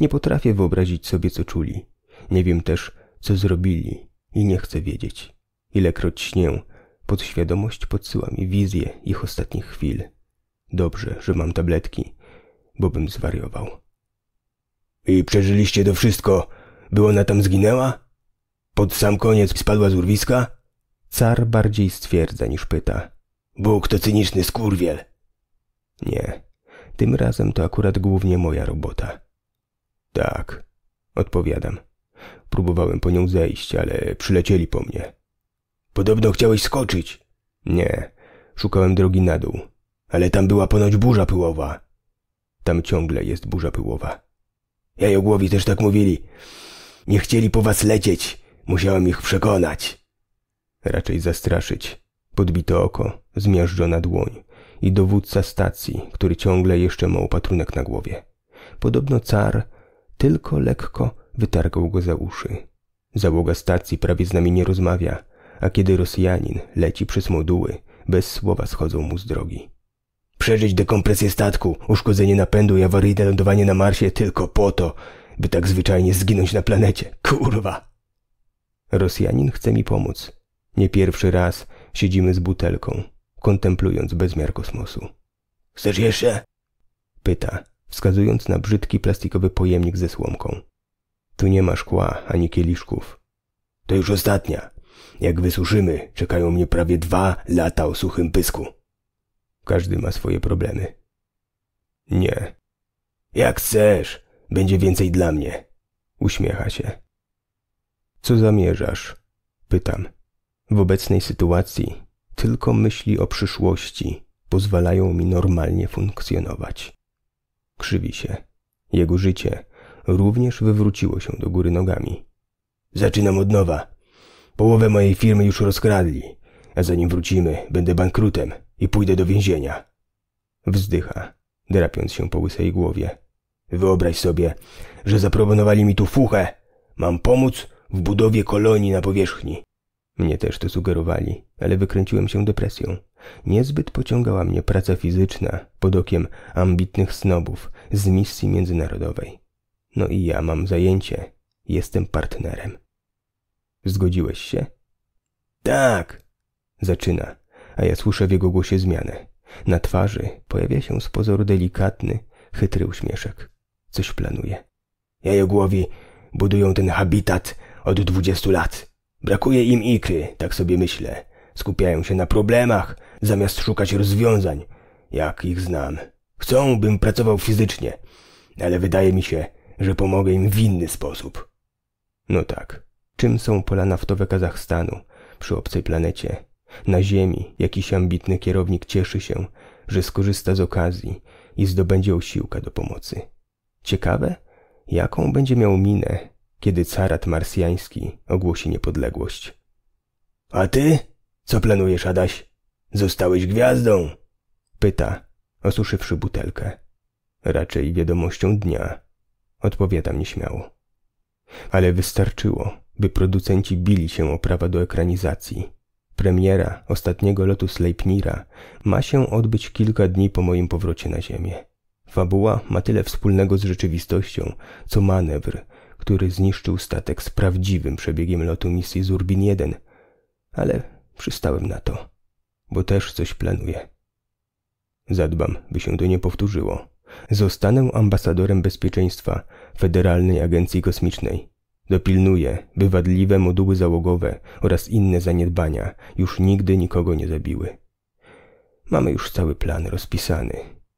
Speaker 1: Nie potrafię wyobrazić sobie, co czuli. Nie wiem też, co zrobili i nie chcę wiedzieć. Ilekroć śnię, podświadomość podsyła mi wizję ich ostatnich chwil. Dobrze, że mam tabletki, bo bym zwariował. I przeżyliście to wszystko, by ona tam zginęła? Pod sam koniec spadła z urwiska? Car bardziej stwierdza niż pyta. Bóg to cyniczny skurwiel. Nie, tym razem to akurat głównie moja robota. Tak, odpowiadam. Próbowałem po nią zejść, ale przylecieli po mnie. Podobno chciałeś skoczyć. Nie, szukałem drogi na dół. Ale tam była ponoć burza pyłowa. Tam ciągle jest burza pyłowa. Jajogłowi też tak mówili. Nie chcieli po was lecieć. Musiałem ich przekonać. Raczej zastraszyć. Podbite oko, zmiażdżona dłoń i dowódca stacji, który ciągle jeszcze ma opatrunek na głowie. Podobno car tylko lekko wytargał go za uszy. Załoga stacji prawie z nami nie rozmawia, a kiedy Rosjanin leci przez moduły, bez słowa schodzą mu z drogi. Przeżyć dekompresję statku, uszkodzenie napędu i awaryjne lądowanie na Marsie tylko po to, by tak zwyczajnie zginąć na planecie. Kurwa! Rosjanin chce mi pomóc. Nie pierwszy raz siedzimy z butelką, kontemplując bezmiar kosmosu. Chcesz jeszcze? Pyta, wskazując na brzydki plastikowy pojemnik ze słomką. Tu nie ma szkła ani kieliszków. To już ostatnia. Jak wysuszymy, czekają mnie prawie dwa lata o suchym pysku. Każdy ma swoje problemy. Nie. Jak chcesz, będzie więcej dla mnie. Uśmiecha się. Co zamierzasz? Pytam. W obecnej sytuacji tylko myśli o przyszłości pozwalają mi normalnie funkcjonować. Krzywi się. Jego życie również wywróciło się do góry nogami. Zaczynam od nowa. Połowę mojej firmy już rozkradli, a zanim wrócimy, będę bankrutem i pójdę do więzienia. Wzdycha, drapiąc się po łysej głowie. Wyobraź sobie, że zaproponowali mi tu fuchę. Mam pomóc w budowie kolonii na powierzchni. Mnie też to sugerowali, ale wykręciłem się depresją. Niezbyt pociągała mnie praca fizyczna pod okiem ambitnych snobów z misji międzynarodowej. No i ja mam zajęcie. Jestem partnerem. Zgodziłeś się? Tak, zaczyna, a ja słyszę w jego głosie zmianę. Na twarzy pojawia się z pozoru delikatny, chytry uśmieszek. Coś planuje. Jajogłowi budują ten habitat od dwudziestu lat. Brakuje im ikry, tak sobie myślę. Skupiają się na problemach, zamiast szukać rozwiązań, jak ich znam. Chcą, bym pracował fizycznie, ale wydaje mi się, że pomogę im w inny sposób. No tak. Czym są pola naftowe Kazachstanu przy obcej planecie, na ziemi jakiś ambitny kierownik cieszy się, że skorzysta z okazji i zdobędzie usiłka do pomocy. Ciekawe, jaką będzie miał minę, kiedy carat marsjański ogłosi niepodległość. A ty? Co planujesz, Adaś? Zostałeś gwiazdą? Pyta, osuszywszy butelkę. Raczej wiadomością dnia. Odpowiadam nieśmiało. Ale wystarczyło, by producenci bili się o prawa do ekranizacji Premiera ostatniego lotu Sleipnira ma się odbyć kilka dni po moim powrocie na Ziemię. Fabuła ma tyle wspólnego z rzeczywistością, co manewr, który zniszczył statek z prawdziwym przebiegiem lotu misji Zurbin 1, ale przystałem na to, bo też coś planuję. Zadbam, by się to nie powtórzyło. Zostanę ambasadorem bezpieczeństwa Federalnej Agencji Kosmicznej Dopilnuje, by wadliwe moduły załogowe oraz inne zaniedbania już nigdy nikogo nie zabiły. Mamy już cały plan rozpisany.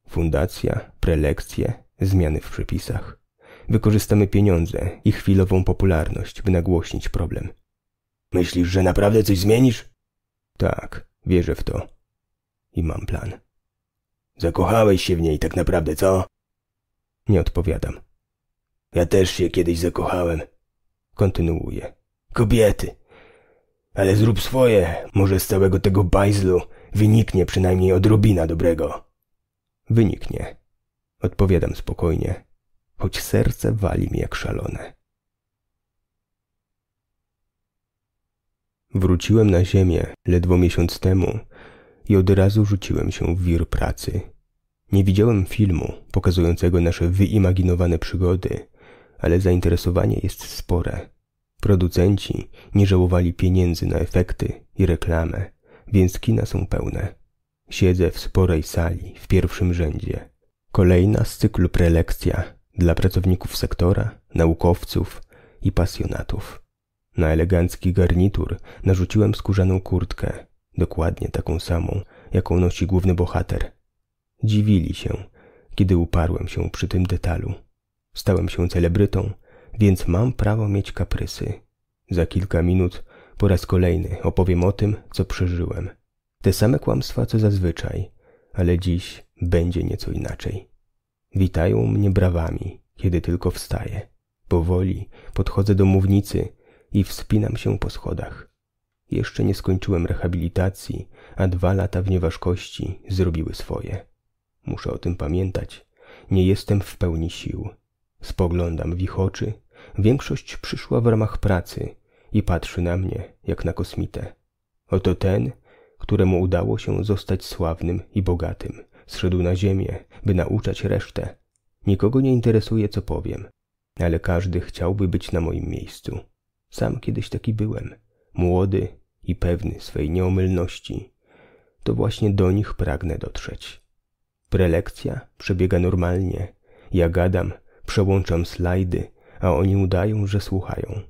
Speaker 1: Fundacja, prelekcje, zmiany w przepisach. Wykorzystamy pieniądze i chwilową popularność, by nagłośnić problem. Myślisz, że naprawdę coś zmienisz? Tak, wierzę w to. I mam plan. Zakochałeś się w niej tak naprawdę, co? Nie odpowiadam. Ja też się kiedyś zakochałem kontynuuje. Kobiety. Ale zrób swoje, może z całego tego bajzlu wyniknie przynajmniej odrobina dobrego. Wyniknie. Odpowiadam spokojnie, choć serce wali mi jak szalone. Wróciłem na ziemię ledwo miesiąc temu i od razu rzuciłem się w wir pracy. Nie widziałem filmu pokazującego nasze wyimaginowane przygody, ale zainteresowanie jest spore. Producenci nie żałowali pieniędzy na efekty i reklamę, więc kina są pełne. Siedzę w sporej sali, w pierwszym rzędzie. Kolejna z cyklu prelekcja dla pracowników sektora, naukowców i pasjonatów. Na elegancki garnitur narzuciłem skórzaną kurtkę, dokładnie taką samą, jaką nosi główny bohater. Dziwili się, kiedy uparłem się przy tym detalu. Stałem się celebrytą, więc mam prawo mieć kaprysy. Za kilka minut po raz kolejny opowiem o tym, co przeżyłem. Te same kłamstwa co zazwyczaj, ale dziś będzie nieco inaczej. Witają mnie brawami, kiedy tylko wstaję. Powoli podchodzę do mównicy i wspinam się po schodach. Jeszcze nie skończyłem rehabilitacji, a dwa lata w nieważkości zrobiły swoje. Muszę o tym pamiętać. Nie jestem w pełni sił. Spoglądam w ich oczy. Większość przyszła w ramach pracy i patrzy na mnie jak na kosmitę. Oto ten, któremu udało się zostać sławnym i bogatym. Zszedł na ziemię, by nauczać resztę. Nikogo nie interesuje, co powiem, ale każdy chciałby być na moim miejscu. Sam kiedyś taki byłem, młody i pewny swej nieomylności. To właśnie do nich pragnę dotrzeć. Prelekcja przebiega normalnie. Ja gadam, Przełączam slajdy, a oni udają, że słuchają.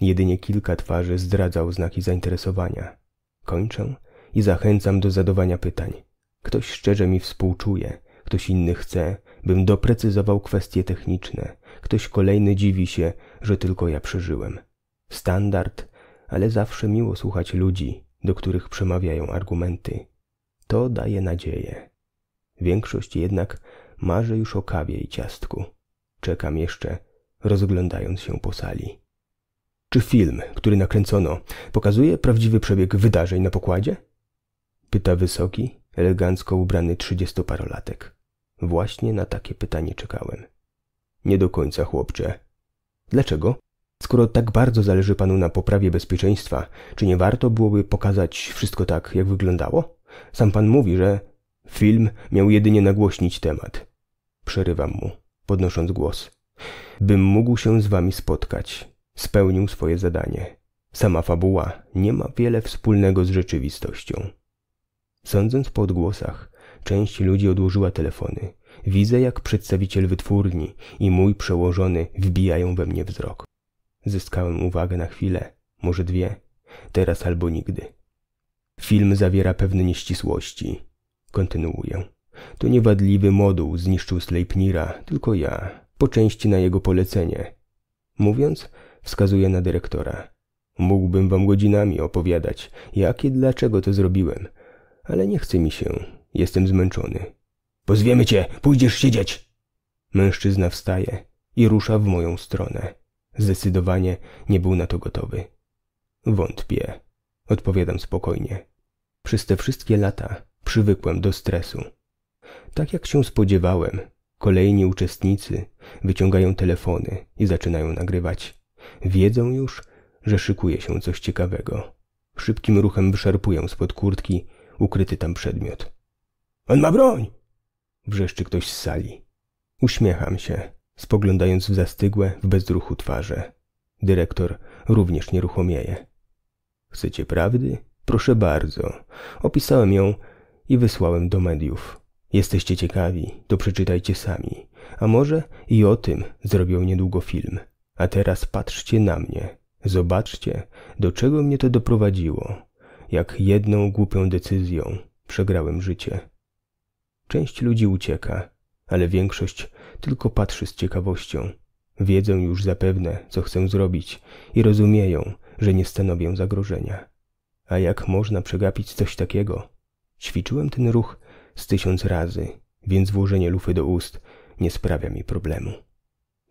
Speaker 1: Jedynie kilka twarzy zdradzał znaki zainteresowania. Kończę i zachęcam do zadawania pytań. Ktoś szczerze mi współczuje, ktoś inny chce, bym doprecyzował kwestie techniczne, ktoś kolejny dziwi się, że tylko ja przeżyłem. Standard, ale zawsze miło słuchać ludzi, do których przemawiają argumenty. To daje nadzieję. Większość jednak marzy już o kawie i ciastku. Czekam jeszcze, rozglądając się po sali. Czy film, który nakręcono, pokazuje prawdziwy przebieg wydarzeń na pokładzie? Pyta wysoki, elegancko ubrany trzydziestoparolatek. Właśnie na takie pytanie czekałem. Nie do końca, chłopcze. Dlaczego? Skoro tak bardzo zależy panu na poprawie bezpieczeństwa, czy nie warto byłoby pokazać wszystko tak, jak wyglądało? Sam pan mówi, że film miał jedynie nagłośnić temat. Przerywam mu podnosząc głos. Bym mógł się z wami spotkać. Spełnił swoje zadanie. Sama fabuła nie ma wiele wspólnego z rzeczywistością. Sądząc po odgłosach, część ludzi odłożyła telefony. Widzę, jak przedstawiciel wytwórni i mój przełożony wbijają we mnie wzrok. Zyskałem uwagę na chwilę, może dwie, teraz albo nigdy. Film zawiera pewne nieścisłości. Kontynuuję. To niewadliwy moduł zniszczył Sleipnira, tylko ja, po części na jego polecenie. Mówiąc, wskazuje na dyrektora. Mógłbym wam godzinami opowiadać, jak i dlaczego to zrobiłem, ale nie chce mi się, jestem zmęczony. Pozwiemy cię, pójdziesz siedzieć! Mężczyzna wstaje i rusza w moją stronę. Zdecydowanie nie był na to gotowy. Wątpię, odpowiadam spokojnie. Przez te wszystkie lata przywykłem do stresu. Tak jak się spodziewałem, kolejni uczestnicy wyciągają telefony i zaczynają nagrywać. Wiedzą już, że szykuje się coś ciekawego. Szybkim ruchem wyszarpują spod kurtki ukryty tam przedmiot. On ma broń! Wrzeszczy ktoś z sali. Uśmiecham się, spoglądając w zastygłe, w bezruchu twarze. Dyrektor również nieruchomieje. Chcecie prawdy? Proszę bardzo. Opisałem ją i wysłałem do mediów. Jesteście ciekawi, to przeczytajcie sami, a może i o tym zrobią niedługo film. A teraz patrzcie na mnie, zobaczcie, do czego mnie to doprowadziło. Jak jedną głupią decyzją przegrałem życie. Część ludzi ucieka, ale większość tylko patrzy z ciekawością. Wiedzą już zapewne, co chcę zrobić i rozumieją, że nie stanowią zagrożenia. A jak można przegapić coś takiego? Ćwiczyłem ten ruch z tysiąc razy, więc włożenie lufy do ust nie sprawia mi problemu.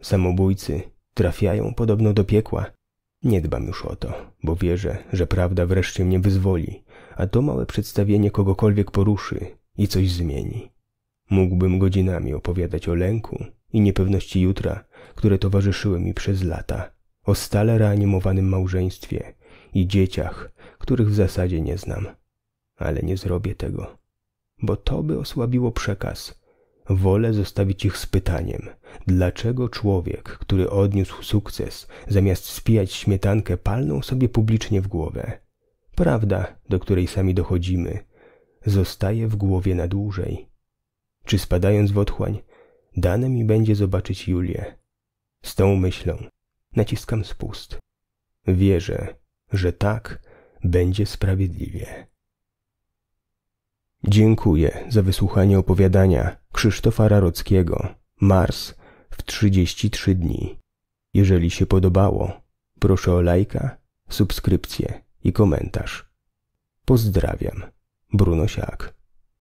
Speaker 1: Samobójcy trafiają podobno do piekła. Nie dbam już o to, bo wierzę, że prawda wreszcie mnie wyzwoli, a to małe przedstawienie kogokolwiek poruszy i coś zmieni. Mógłbym godzinami opowiadać o lęku i niepewności jutra, które towarzyszyły mi przez lata, o stale reanimowanym małżeństwie i dzieciach, których w zasadzie nie znam. Ale nie zrobię tego bo to by osłabiło przekaz. Wolę zostawić ich z pytaniem, dlaczego człowiek, który odniósł sukces, zamiast spijać śmietankę palną sobie publicznie w głowę. Prawda, do której sami dochodzimy, zostaje w głowie na dłużej. Czy spadając w otchłań, dane mi będzie zobaczyć Julię? Z tą myślą naciskam spust. Wierzę, że tak będzie sprawiedliwie. Dziękuję za wysłuchanie opowiadania Krzysztofa Rarockiego Mars w 33 dni. Jeżeli się podobało, proszę o lajka, subskrypcję i komentarz. Pozdrawiam. Bruno Siak.